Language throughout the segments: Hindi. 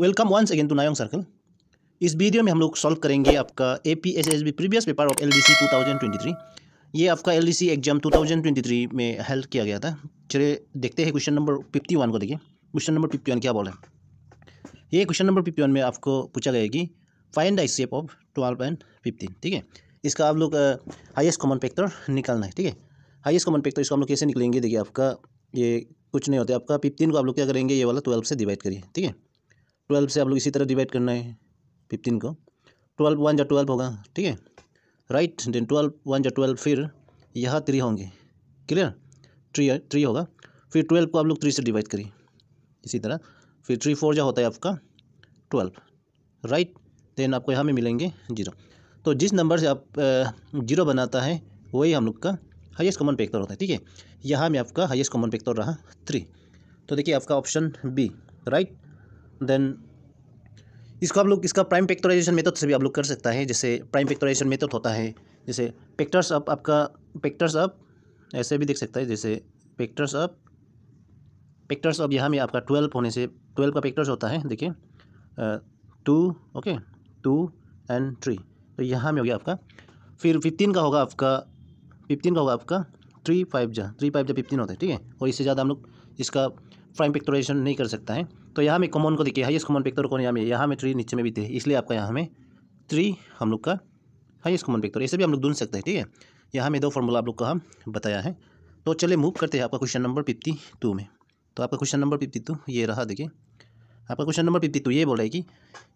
Welcome once again to Nayong circle इस वीडियो में हम लोग सॉल्व करेंगे आपका A P S S B previous paper of L D C two thousand twenty three ये आपका L D C exam two thousand twenty three में हेल्प किया गया था चलिए देखते हैं क्वेश्चन नंबर फिफ्टी वन को देखिए क्वेश्चन नंबर फिफ्टी वन क्या बोला है ये क्वेश्चन नंबर फिफ्टी वन में आपको पूछा गया कि find the shape of twelve and fifteen ठीक है इसका आप लोग हाइस्ट कॉमन फैक्टर निकालना है ठीक है हाइस्ट कॉमन फैक्टर इसको हम लोग कैसे निकलेंगे देखिए आपका ये कुछ नहीं होता आपका फिफ्टीन को आप लोग क्या करेंगे ये वाला ट्वेल्व से डिवाइड करिए ठीक है ट्वेल्व से आप लोग इसी तरह डिवाइड करना है फिफ्टीन को ट्वेल्व वन या ट्वेल्व होगा ठीक है राइट देन ट्वेल्व वन या ट्वेल्व फिर यहाँ थ्री होंगे क्लियर थ्री थ्री होगा फिर ट्वेल्व को आप लोग थ्री से डिवाइड करिए इसी तरह फिर थ्री फोर जो होता है आपका ट्वेल्व राइट देन आपको यहाँ में मिलेंगे जीरो तो जिस नंबर से आप जीरो बनाता है वही हम लोग का हाइस्ट कॉमन पेक्टर होता है ठीक है यहाँ में आपका हाइस्ट कॉमन पेक्टर रहा थ्री तो देखिए आपका ऑप्शन बी राइट देन इसको आप लोग इसका प्राइम पेक्टोराइजेशन मेथड से भी आप लोग कर सकता है जैसे प्राइम पेक्टोराइजेशन मेथड होता है जैसे पेक्टर्स अप आपका पेक्टर्स अप ऐसे भी देख सकता है जैसे पेक्टर्स अप पेक्टर्स अप यहाँ में आपका ट्वेल्व होने से ट्वेल्व का पेक्टर्स होता है देखिए two okay two and three तो यहाँ में हो गया आपका फिर फिफ्टीन का होगा आपका फिफ्टीन का होगा आपका थ्री फाइव जा थ्री फाइव जा फिफ्टीन होता है ठीक है और इससे ज़्यादा हम लोग इसका प्राइम पिक्टोराइजेशन नहीं कर सकता है तो यहाँ में कॉमन को देखिए हाइस्ट कॉमन पिक्टर कौन यहाँ में यहाँ में थ्री नीचे में भी थे इसलिए आपका यहाँ में थ्री हम लोग का हाइस्ट कॉमन पिक्टर ऐसे भी हम लोग ढूंढ सकते हैं ठीक है यहाँ में दो फॉर्मूला आप लोग का हम बताया है तो चलिए मूव करते हैं आपका क्वेश्चन नंबर फिफ्टी टू में तो आपका क्वेश्चन नंबर फिफ्टी टू ये रहा देखिए आपका क्वेश्चन नंबर फिफ्टी टू ये बोल रहा है कि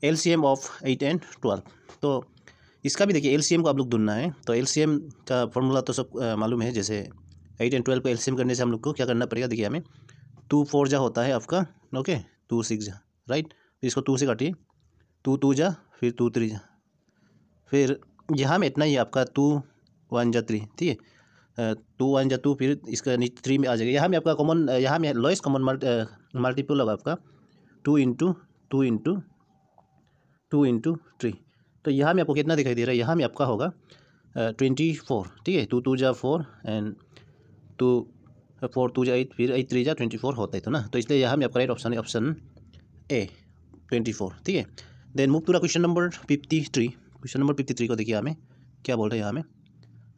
L C M of eight and twelve तो इसका भी देखिए एल सी एम को आप लोग ढूंढना है तो एल सी एम का फॉर्मूला तो सब मालूम है जैसे एट एंड ट्वेल्व को एल सी एम करने से हम लोग को क्या करना पड़ेगा देखिए हमें टू फोर जा होता है आपका ओके टू सिक्स जा राइट इसको टू से काटिए टू टू जा फिर टू थ्री जा फिर यहाँ में इतना ही आपका टू वन जा थ्री ठीक है टू वन जा टू फिर इसका नीचे थ्री में आ जाएगा यहाँ में आपका कॉमन यहाँ में लोएस्ट कॉमन मल्टीपल होगा आपका two into two into two into three तो यहाँ में आपको कितना दिखाई दे रहा है यहाँ में आपका होगा ट्वेंटी फोर ठीक है टू टू जा four and two four two जा एट फिर एट थ्री जा ट्वेंटी फोर होता है तो ना तो इसलिए यहाँ में आपका राइट ऑप्शन है ऑप्शन ए ट्वेंटी फोर ठीक है then move to the question number fifty three question number fifty three को देखिए हमें क्या बोल रहे हैं यहाँ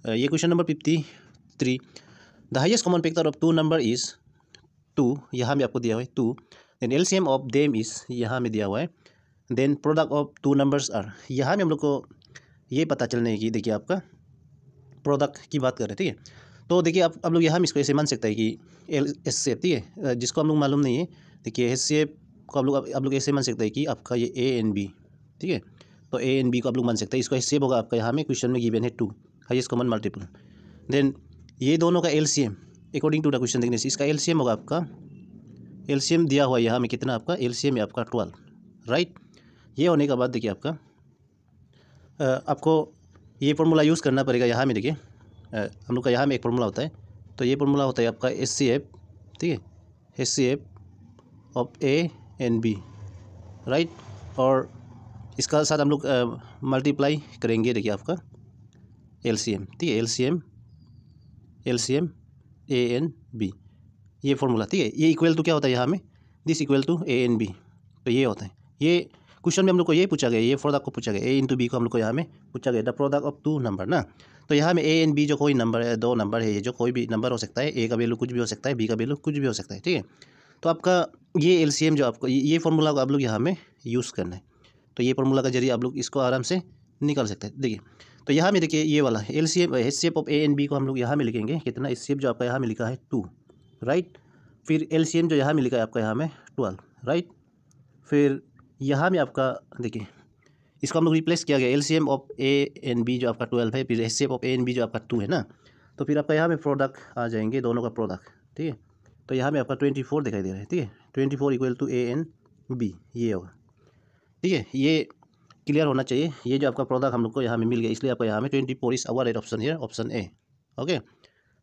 में ये question number fifty three the highest common factor of two number is two यहाँ में आपको दिया हुआ है two then L C M of them is यहाँ में दिया हुआ है then product of two numbers are यहाँ में हम लोग को ये पता चलने की देखिए आपका प्रोडक्ट की बात कर रहे ठीक है तो देखिए आप आप लोग यहाँ इसको ऐसे मान सकते हैं कि एल एस सेप ठीक है जिसको हम लोग मालूम नहीं है देखिए एस सेप को आप लोग आप लोग ऐसे मान सकते हैं कि आपका ये ए एन बी ठीक है तो ए एन बी को आप लोग मान सकते हैं इसको एस सेप होगा आपका यहाँ में क्वेश्चन में गिवन है two highest common multiple then ये दोनों का L C M according to the question देखने से इसका एल सी एम होगा आपका एल सी एम दिया हुआ है यहाँ में कितना आपका एल सी एम है आपका ट्वेल्व राइट ये होने के बाद देखिए आपका आपको ये फॉर्मूला यूज़ करना पड़ेगा यहाँ में देखिए हम लोग का यहाँ में एक फॉर्मूला होता है तो ये फॉर्मूला होता है आपका एस सी एफ ठीक है S C F of A and B right और इसका साथ हम लोग मल्टीप्लाई करेंगे देखिए आपका एल सी एम ठीक है L C M L C M A and B ये फॉर्मूला ठीक है ये इक्वल टू क्या होता है यहाँ में this equal to A and B तो ये होता है ये क्वेश्चन में हम लोग को ये पूछा गया ये प्रोडक्ट को पूछा गया ए इंटू बी को हम लोग को यहाँ में पूछा गया the product of two number ना तो यहाँ में ए एंड बी जो कोई नंबर है दो नंबर है ये जो कोई भी नंबर हो सकता है ए का वैल्यू कुछ भी हो सकता है बी का वैल्यू कुछ भी हो सकता है ठीक है तो आपका ये एल जो आपको ये फार्मूला आप लोग यहाँ में यूज़ करना है तो ये फार्मूला का जरिए आप लोग इसको आराम से निकाल सकते हैं देखिए तो यहाँ में देखिए ये वाला L C M H C F of A and B को हम लोग यहाँ में लिखेंगे कितना एच सी एफ जो आपका यहाँ में लिखा है टू राइट फिर एल सी एम जो यहाँ में लिखा है आपका यहाँ में ट्वेल्व राइट फिर यहाँ में आपका देखिए इसको हम लोग रिप्लेस किया गया L C M of A and B जो आपका ट्वेल्व है फिर S C M of A and B जो आपका टू है ना तो फिर आपका यहाँ पे प्रोडक्ट आ जाएंगे दोनों का प्रोडक्ट ठीक है तो यहाँ में आपका ट्वेंटी फोर दिखाई दे रहा है ठीक है twenty four equal to A and B ये होगा ठीक है ये क्लियर होना चाहिए ये जो आपका प्रोडक्ट हम लोग को यहाँ में मिल गया इसलिए आपका यहाँ में twenty four is our eight option है ऑप्शन ए ओके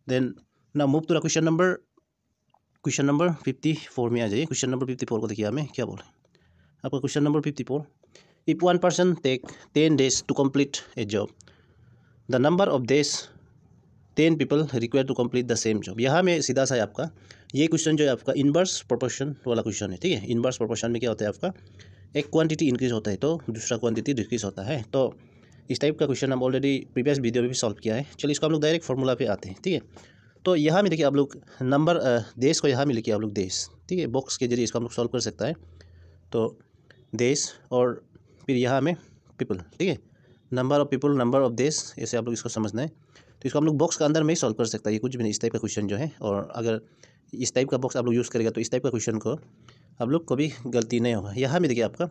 देन ना move to question number question number fifty four में आ जाइए क्वेश्चन नंबर फिफ्टी फोर को देखिए हमें क्या बोल रहे हैं आपका question number fifty four If one person take 10 days to complete a job, the number of days ten people require to complete the same job यहाँ में सीधा सा है आपका ये क्वेश्चन जो है आपका इनवर्स प्रोपोर्शन वाला क्वेश्चन है ठीक है इनवर्स प्रोपोर्शन में क्या होता है आपका एक क्वांटिटी इंक्रीज होता है तो दूसरा क्वांटिटी डिक्रीज होता है तो इस टाइप का क्वेश्चन हम ऑलरेडी प्रीवियस वीडियो में भी सॉल्व किया है चलिए इसको हम लोग डायरेक्ट फॉर्मूला पे आते हैं ठीक है तो यहाँ में देखिए आप लोग नंबर देश को यहाँ में लिखिए आप लोग देश ठीक है बॉक्स के जरिए इसको हम लोग सॉल्व कर सकता है तो देश और फिर यहाँ में पीपल ठीक है number of people number of days ऐसे आप लोग इसको समझना है तो इसको हम लोग बॉक्स का अंदर में ही सॉल्व कर सकता है ये कुछ भी नहीं इस टाइप का क्वेश्चन जो है और अगर इस टाइप का बॉक्स आप लोग यूज़ करेगा तो इस टाइप का क्वेश्चन को आप लोग को भी गलती नहीं होगा यहाँ में देखिए आपका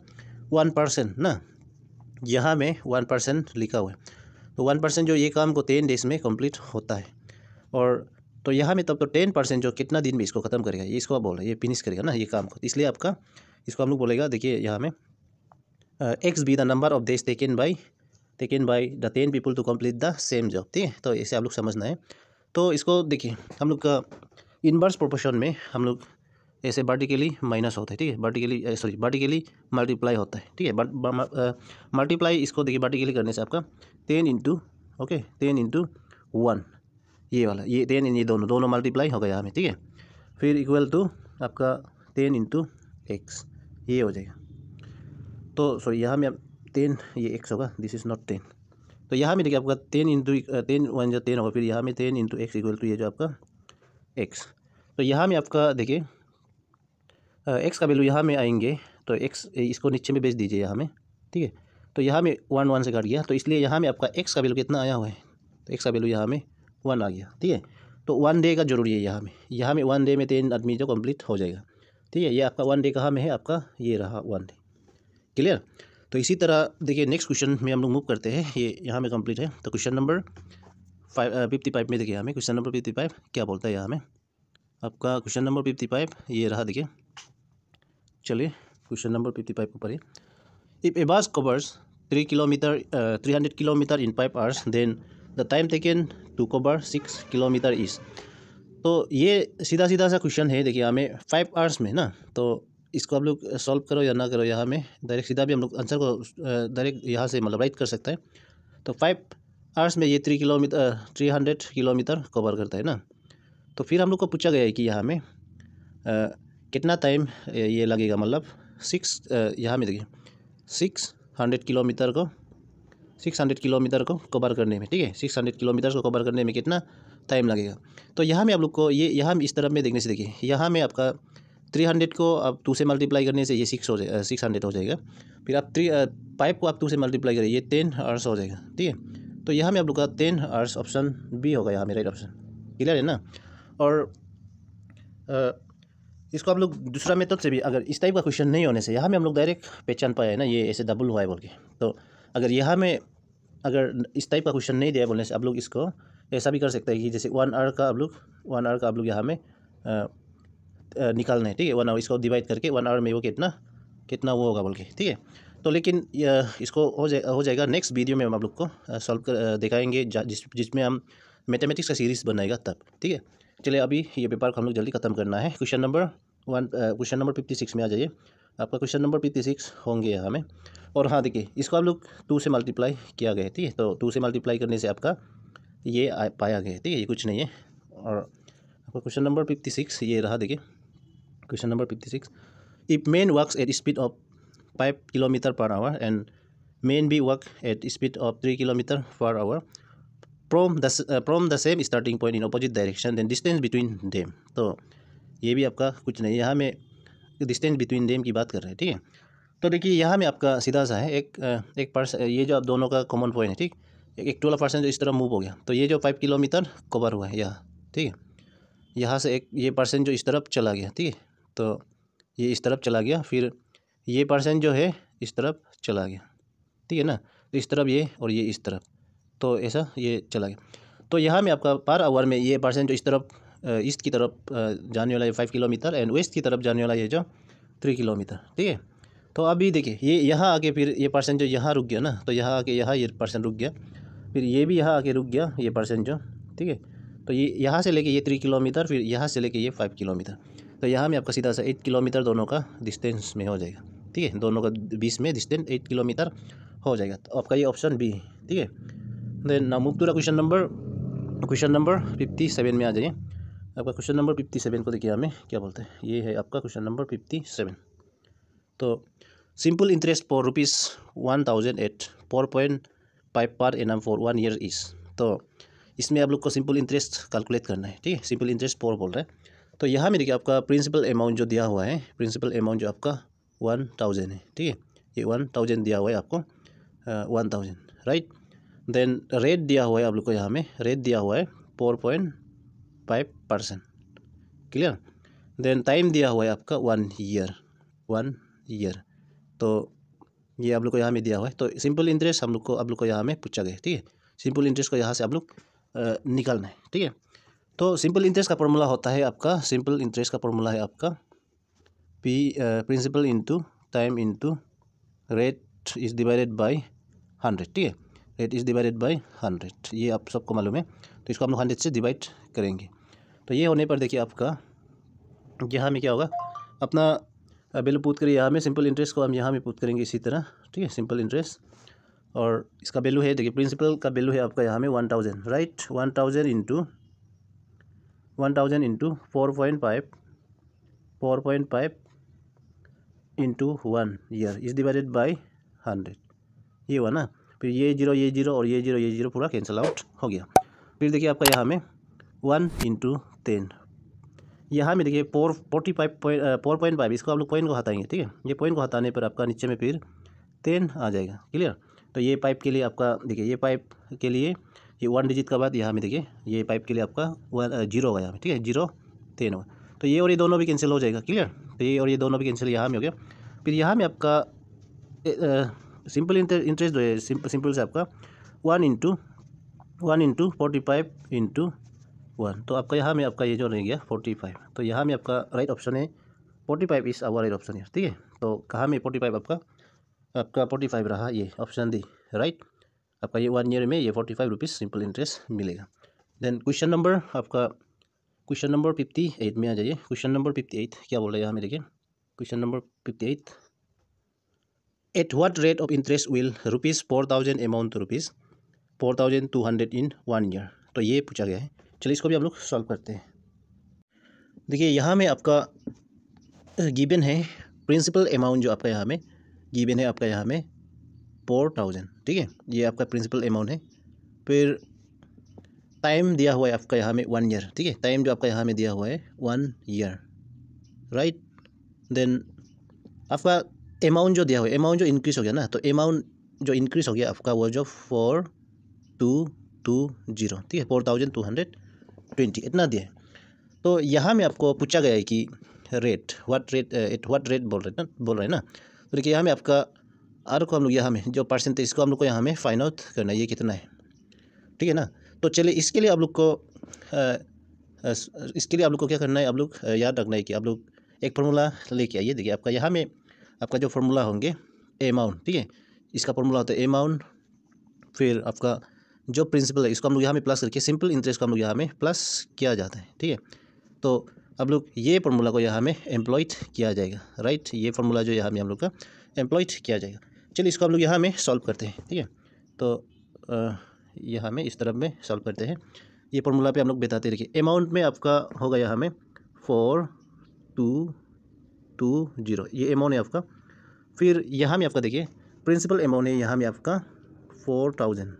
वन परसेंट ना यहाँ में वन परसेंट लिखा हुआ है तो वन परसेंट जो ये काम को टेन डेज में कंप्लीट होता है और तो यहाँ में तब तो टेन परसेंट जो कितना दिन में इसको ख़त्म करेगा ये इसको आप बोल रहे हैं ये फिनिश करेगा ना ये काम को इसलिए आपका इसको हम लोग बोलेगा देखिए यहाँ में X be the number of days taken by taken by the ten people to complete the same job ठीक है तो इसे आप लोग समझना है तो इसको देखिए हम लोग का इनवर्स प्रोपोर्शन में हम लोग ऐसे वर्टिकली माइनस होता है ठीक है वर्टिकली सॉरी वर्टिकली मल्टीप्लाई होता है ठीक है मल्टीप्लाई uh, इसको देखिए वर्टिकली करने से आपका ten into okay ten into one ये वाला ये टेन ये दोनों दोनों मल्टीप्लाई हो गया में ठीक है फिर इक्वल टू आपका टेन इंटू एक्स ये हो जाएगा तो सॉरी यहाँ में आप टेन ये एक्स होगा दिस इज़ नॉट टेन तो यहाँ में देखिए आपका टेन इंटू टेन वन जो टेन होगा फिर यहाँ में ten into X equal to ये जो आपका एक्स तो यहाँ में आपका देखिए एक्स का वैल्यू यहाँ में आएंगे तो एक्स इसको नीचे में भेज दीजिए यहाँ में ठीक है तो यहाँ में वन वन से काट गया तो इसलिए यहाँ में आपका एक्स का वैल्यू कितना आया हुआ है तो एक्स का वैल्यू यहाँ में वन आ गया ठीक है तो वन डे का जरूरी है यहाँ में यहाँ में वन डे में तीन आदमी जो कंप्लीट हो जाएगा ठीक है ये आपका वन डे कहाँ में है आपका ये रहा वन डे क्लियर तो इसी तरह देखिए नेक्स्ट क्वेश्चन में हम लोग मूव करते हैं ये यहाँ में कंप्लीट है तो question number five fifty five में देखिए हमें क्वेश्चन नंबर फिफ्टी फाइव क्या बोलता है यहाँ में आपका क्वेश्चन नंबर फिफ्टी फाइव ये रहा देखिए चलिए क्वेश्चन नंबर फिफ्टी फाइव को पढ़िए if a bus covers three kilometre three hundred kilometre in five hours then the time taken to cover six kilometre is तो ये सीधा सीधा सा क्वेश्चन है देखिए हमें फाइव आवर्स में ना तो इसको आप लोग सॉल्व करो या ना करो यहाँ में डायरेक्ट सीधा भी हम लोग आंसर को डायरेक्ट यहाँ से मतलब राइट कर सकते हैं तो फाइव आवर्स में ये three kilometre three hundred kilometre cover करता है ना तो फिर हम लोग को पूछा गया है कि यहाँ में आ, कितना टाइम ये लगेगा मतलब सिक्स यहाँ में देखिए सिक्स हंड्रेड किलोमीटर को सिक्स हंड्रेड किलोमीटर को कवर करने में ठीक है सिक्स हंड्रेड किलोमीटर को कवर करने में कितना टाइम लगेगा तो यहाँ में आप लोग को ये यहाँ इस तरफ में देखने से देखिए यहाँ में आपका थ्री हंड्रेड को आप टू से मल्टीप्लाई करने से ये सिक्स हो जाएगा सिक्स हंड्रेड हो जाएगा फिर आप थ्री फाइव को आप टू से मल्टीप्लाई करिए ये टेन आर्स हो जाएगा ठीक है तो यहाँ में आप लोग का टेन आर्स ऑप्शन बी होगा यहाँ में राइट ऑप्शन क्लियर है ना और इसको आप लोग दूसरा मेथड से भी अगर इस टाइप का क्वेश्चन नहीं होने से यहाँ में हम लोग डायरेक्ट पहचान पाए हैं ना ये ऐसे डबल हुआ है बोल के तो अगर यहाँ में अगर इस टाइप का क्वेश्चन नहीं दिया बोलने से आप लोग इसको ऐसा भी कर सकते हैं कि जैसे वन आर का आप लोग वन आर का आप लोग यहाँ में निकालना है ठीक है वन आवर इसको डिवाइड करके वन आवर में वो कितना कितना वो होगा बोल के ठीक है तो लेकिन इसको हो जाए हो जाएगा नेक्स्ट वीडियो में हम आप लोग को सॉल्व कर दिखाएंगे जिस जिसमें हम मैथमेटिक्स का सीरीज़ बनाएगा तब ठीक है चलिए अभी ये पेपर को हम लोग जल्दी ख़त्म करना है question number one question number fifty six में आ जाइए आपका क्वेश्चन नंबर फिफ्टी सिक्स होंगे यहाँ में और हाँ देखिए इसको आप लोग टू से मल्टीप्लाई किया गया ठीक है तो टू से मल्टीप्लाई करने से आपका ये पाया गया ठीक है ये कुछ नहीं है और आपका क्वेश्चन नंबर फिफ्टी सिक्स ये रहा देखिए Question number 56. If man walks at a speed of 5 km per hour and man B walk at a speed of 3 km per hour from the uh, from the same starting point in opposite direction then distance between them तो ये भी आपका कुछ नहीं यहाँ में डिस्टेंस बिटवीन देम की बात कर रहे हैं ठीक है तो देखिए यहाँ में आपका सीधा सा है एक एक पर्स ये जो आप दोनों का कॉमन पॉइंट है ठीक एक ट्वेल्व परसेंट जो इस तरह मूव हो गया तो ये जो फाइव किलोमीटर कवर हुआ है यहाँ ठीक है यहाँ से एक ये परसेंट जो इस तरफ चला गया ठीक है तो ये इस तरफ चला गया फिर ये पर्सन जो है इस तरफ चला गया ठीक है ना तो इस तरफ ये और ये इस तरफ तो ऐसा ये चला गया तो यहाँ में आपका पर आवर में ये पर्सन जो इस तरफ ईस्ट की तरफ जाने वाला है फाइव किलोमीटर एंड वेस्ट की तरफ जाने वाला ये जो थ्री किलोमीटर ठीक है तो अभी देखिए ये यहाँ आके फिर ये पर्सन जो यहाँ रुक गया ना तो यहाँ आके यहाँ ये पर्सन रुक गया फिर ये भी यहाँ आके रुक गया ये पर्सन जो ठीक है तो ये यहाँ से लेके ये थ्री किलोमीटर फिर यहाँ से लेके ये फाइव किलोमीटर तो यहाँ में आपका सीधा सा एट किलोमीटर दोनों का डिस्टेंस में हो जाएगा ठीक है दोनों का बीच में डिस्टेंस एट किलोमीटर हो जाएगा तो आपका ये ऑप्शन बी ठीक है देन ना move question number question number fifty seven में आ जाइए आपका क्वेश्चन नंबर फिफ्टी सेवन को देखिए हमें क्या बोलते हैं ये है आपका क्वेश्चन नंबर फिफ्टी सेवन तो simple interest for rupees one thousand at four point five per annum for one year is तो इसमें आप लोग को सिंपल इंटरेस्ट कैलकुलेट करना है ठीक है सिंपल इंटरेस्ट फोर बोल रहा है तो यहाँ में देखिए आपका प्रिंसिपल अमाउंट जो दिया हुआ है प्रिंसिपल अमाउंट जो आपका वन थाउजेंड है ठीक है ये वन थाउजेंड दिया हुआ है आपको one thousand right then rate दिया हुआ है आप लोग को यहाँ में रेट दिया हुआ है four point five percent clear then time दिया हुआ है आपका वन ईयर वन ईयर तो ये आप लोग को यहाँ में दिया हुआ है तो सिंपल इंटरेस्ट हम लोग को आप लोग को यहाँ में पूछा गया ठीक है सिंपल इंटरेस्ट को यहाँ से आप लोग निकालना है ठीक है तो सिंपल इंटरेस्ट का फॉर्मूला होता है आपका सिंपल इंटरेस्ट का फॉर्मूला है आपका P principal into time into rate is divided by hundred ठीक है rate is divided by hundred ये आप सबको मालूम है तो इसको हम लोग हंड्रेड से डिवाइड करेंगे तो ये होने पर देखिए आपका यहाँ में क्या होगा अपना वैल्यू uh, पुट करिए यहाँ में सिंपल इंटरेस्ट को हम यहाँ में पुट करेंगे इसी तरह ठीक है सिंपल इंटरेस्ट और इसका वैल्यू है देखिए प्रिंसिपल का वैल्यू है आपका यहाँ में one thousand right one thousand into one thousand into four point five four point five into one year is divided by hundred ये हुआ ना फिर ये जीरो ये जीरो और ये जीरो ये जीरो पूरा कैंसिल आउट हो गया फिर देखिए आपका यहाँ में वन इंटू टेन यहाँ में देखिए four forty five point four point five इसको आप लोग पॉइंट को हटाएंगे ठीक है ये पॉइंट को हटाने पर आपका नीचे में फिर टेन आ जाएगा क्लियर तो ये पाइप के लिए आपका देखिए ये पाइप के लिए ये वन डिजिट का बाद यहाँ में देखिए ये पाइप के लिए आपका वन जीरो होगा यहाँ में ठीक है जीरो टेन होगा तो ये और ये दोनों भी कैंसिल हो जाएगा क्लियर तो ये और ये दोनों भी कैंसिल यहाँ में हो गया फिर यहाँ में आपका सिंपल इंटरेस्ट जो है सिंपल सिंपल से आपका one into one into forty five into one तो आपका यहाँ में आपका ये जो रह गया फोर्टी फाइव तो यहाँ में आपका राइट ऑप्शन है forty five is our right option है ठीक है तो कहाँ में फोर्टी फाइव आपका आपका फोर्टी फाइव रहा ये ऑप्शन दी राइट आपका ये वन ईयर में ये forty five rupees simple interest मिलेगा देन क्वेश्चन नंबर आपका क्वेश्चन नंबर फिफ्टी एट में आ जाइए क्वेश्चन नंबर फिफ्टी एट क्या बोल रहे हैं यहाँ में देखिए question number fifty eight eight what rate of interest will rupees four thousand amount to rupees four thousand two hundred in one year तो ये पूछा गया है चलिए इसको भी हम लोग सॉल्व करते हैं देखिए यहाँ में आपका गिवन uh, है प्रिंसिपल अमाउंट जो आपका यहाँ में गिवन है आपका यहाँ में फोर थाउजेंड ठीक है ये आपका प्रिंसिपल अमाउंट है फिर टाइम दिया हुआ है आपका यहाँ में वन ईयर ठीक है टाइम जो आपका यहाँ में दिया हुआ है वन ईयर राइट देन आपका अमाउंट जो दिया हुआ है अमाउंट जो इंक्रीज़ हो गया ना तो अमाउंट जो इंक्रीज़ हो गया आपका वो जो फोर टू टू जीरो ठीक है four thousand two hundred twenty इतना दिया है तो यहाँ में आपको पूछा गया है कि rate what rate at what rate बोल रहे ना बोल रहे हैं ना तो देखिए यहाँ में आपका आर को हम लोग यहाँ में जो परसेंट इसको हम लोग को यहाँ में फाइंड आउट करना है ये कितना है ठीक है ना तो चलिए इसके लिए आप लोग को आ, इसके लिए आप लोग को क्या करना है आप लोग याद रखना है कि आप लोग एक फार्मूला लेके आइए देखिए आपका यहाँ में आपका जो फार्मूला होंगे अमाउंट ठीक है इसका फार्मूला होता है अमाउंट फिर आपका जो प्रिंसिपल है इसको हम लोग यहाँ में प्लस करके सिंपल इंटरेस्ट को हम लोग यहाँ में प्लस किया जाता है ठीक है तो अब लोग ये फार्मूला को यहाँ में एम्प्लॉयड किया जाएगा राइट ये फार्मूला जो यहाँ में हम लोग का एम्प्लॉयड किया जाएगा चलिए इसको हम लोग यहाँ में सॉल्व करते हैं ठीक है तो यहाँ में इस तरफ में सॉल्व करते हैं ये फॉर्मूला पे हम लोग बताते रखिए अमाउंट में आपका होगा यहाँ में फोर टू टू जीरो ये अमाउंट है आपका फिर यहाँ में आपका देखिए प्रिंसिपल अमाउंट है यहाँ में आपका फोर थाउजेंड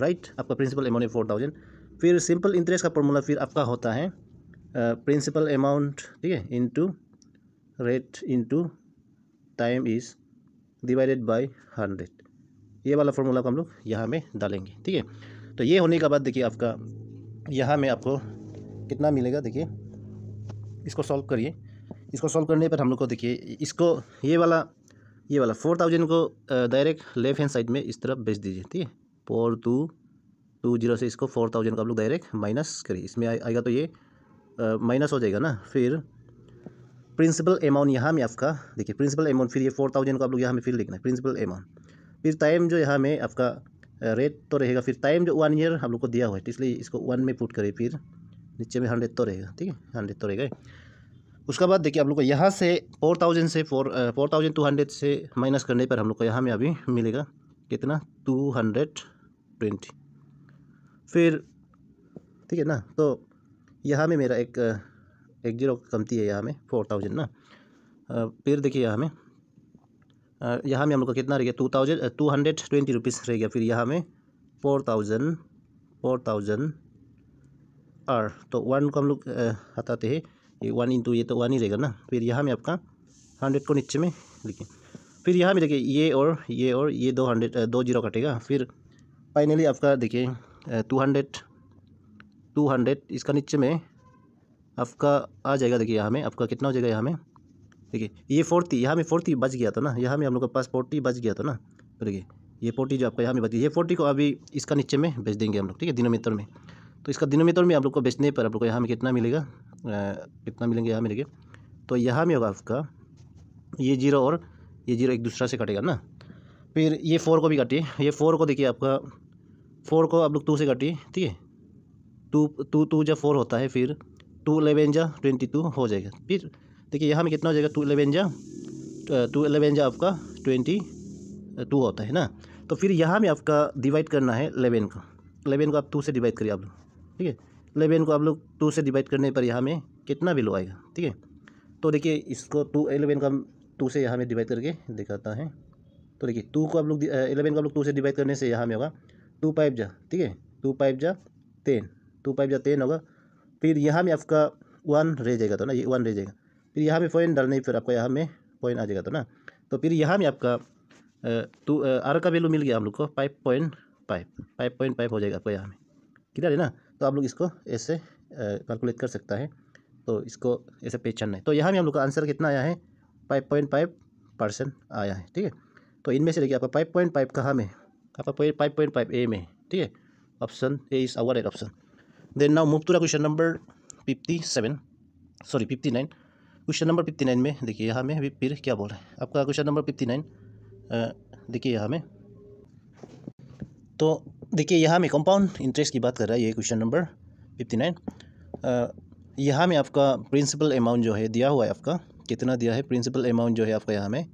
राइट आपका प्रिंसिपल अमाउंट है फोर थाउजेंड फिर सिंपल इंटरेस्ट का फॉर्मूला फिर आपका होता है प्रिंसिपल अमाउंट ठीक है into rate into time is divided by hundred ये वाला फॉर्मूला को हम लोग यहाँ में डालेंगे ठीक है तो ये होने के बाद देखिए आपका यहाँ में आपको कितना मिलेगा देखिए इसको सॉल्व करिए इसको सॉल्व करने पर हम लोग को देखिए इसको ये वाला ये वाला फोर थाउजेंड को डायरेक्ट लेफ्ट हैंड साइड में इस तरफ भेज दीजिए ठीक है फोर टू टू जीरो से इसको फोर थाउजेंड का आप लोग डायरेक्ट माइनस करिए इसमें आएगा तो ये माइनस हो जाएगा ना फिर प्रिंसिपल अमाउंट यहाँ में आपका देखिए प्रिंसिपल अमाउंट फिर ये फोर थाउजेंड को आप लोग यहाँ में फिर लिखना है प्रिंसिपल अमाउंट फिर टाइम जो यहाँ में आपका रेट तो रहेगा फिर टाइम जो वन ईयर हम लोग को दिया हुआ है तो इसलिए इसको वन में पुट करें फिर नीचे में हंड्रेड तो रहेगा ठीक है हंड्रेड तो रहेगा उसके बाद देखिए आप लोग को यहाँ से फोर थाउजेंड से four four thousand two hundred से माइनस करने पर हम लोग को यहाँ में अभी मिलेगा कितना टू हंड्रेड ट्वेंटी फिर ठीक है ना तो यहाँ में मेरा एक एक जीरो कमती है यहाँ में फोर थाउजेंड ना फिर देखिए यहाँ में यहाँ में हम लोग का कितना रह गया two thousand two hundred twenty rupees रह गया फिर यहाँ में four thousand four thousand R तो वन को हम लोग हटाते हैं ये वन इंटू ये तो वन ही रहेगा ना फिर यहाँ में आपका हंड्रेड को नीचे में लिखिए फिर यहाँ में देखिए ये और ये और ये दो हंड्रेड दो जीरो कटेगा फिर फाइनली आपका देखिए टू हंड्रेड टू हंड्रेड इसका नीचे में आपका आ जाएगा देखिए यहाँ में आपका कितना हो जाएगा यहाँ में देखिए ये फोर्टी यहाँ में फोर्टी बच गया था ना यहाँ में हम लोग के पास फोर्टी बच गया था ना तो देखिए ये फोर्टी जो आपका यहाँ में बच गया ये फोर्टी को अभी इसका नीचे में बेच देंगे हम लोग ठीक है दिनोमीटर में तो इसका दिनोमीटर में आप लोग को बेचने पर आप लोग को यहाँ में कितना मिलेगा कितना मिलेंगे यहाँ मिलेगा तो यहाँ में होगा आपका ये जीरो और ये जीरो एक दूसरा से कटेगा ना फिर ये फोर को भी काटिए ये फोर को देखिए आपका फोर को आप लोग टू से काटिए ठीक है टू टू टू जब फोर होता है फिर टू एलेवन जा ट्वेंटी टू हो जाएगा फिर देखिए यहाँ में कितना हो जाएगा टू एलेवन जा टू एलेवन जा आपका ट्वेंटी टू होता है ना तो फिर यहाँ में आपका डिवाइड करना है एलेवन को एलेवन को आप टू से डिवाइड करिए आप लोग ठीक है एलेवन को आप लोग टू से डिवाइड करने पर यहाँ में कितना वैल्यू आएगा ठीक है तो देखिए इसको टू एलेवन को हम टू से यहाँ में डिवाइड करके दिखाता है तो देखिए टू को आप लोग एलेवन को आप लोग टू से डिवाइड करने से यहाँ में होगा टू पाइप जा ठीक है टू पाइप जा टेन टू पाइप जा टेन होगा फिर यहाँ में आपका वन रह जाएगा तो ना ये वन रह जाएगा फिर यहाँ में पॉइंट डालने फिर आपका यहाँ में पॉइंट आ जाएगा तो ना तो फिर यहाँ में आपका टू आर का वैल्यू मिल गया हम लोग को five point five five point five हो जाएगा आपको यहाँ में क्लियर है ना तो आप लोग इसको ऐसे कैलकुलेट कर सकता है तो इसको ऐसे पहचानना है तो यहाँ में हम लोग का आंसर कितना आया है फाइव पॉइंट फाइव परसेंट आया है ठीक है तो इनमें से देखिए आपका फाइव पॉइंट फाइव कहाँ में आपका फाइव पॉइंट फाइव ए में ठीक है ऑप्शन ए इज़ अवर एक option then now move to the question number fifty seven sorry fifty nine question number fifty nine में देखिए यहाँ में अभी फिर क्या बोल रहे हैं आपका क्वेश्चन नंबर फिफ्टी नाइन देखिए यहाँ में तो देखिए यहाँ में कंपाउंड इंटरेस्ट की बात कर रहा है ये क्वेश्चन नंबर फिफ्टी नाइन यहाँ में आपका प्रिंसिपल अमाउंट जो है दिया हुआ है आपका कितना दिया है प्रिंसिपल अमाउंट जो है आपका यहाँ में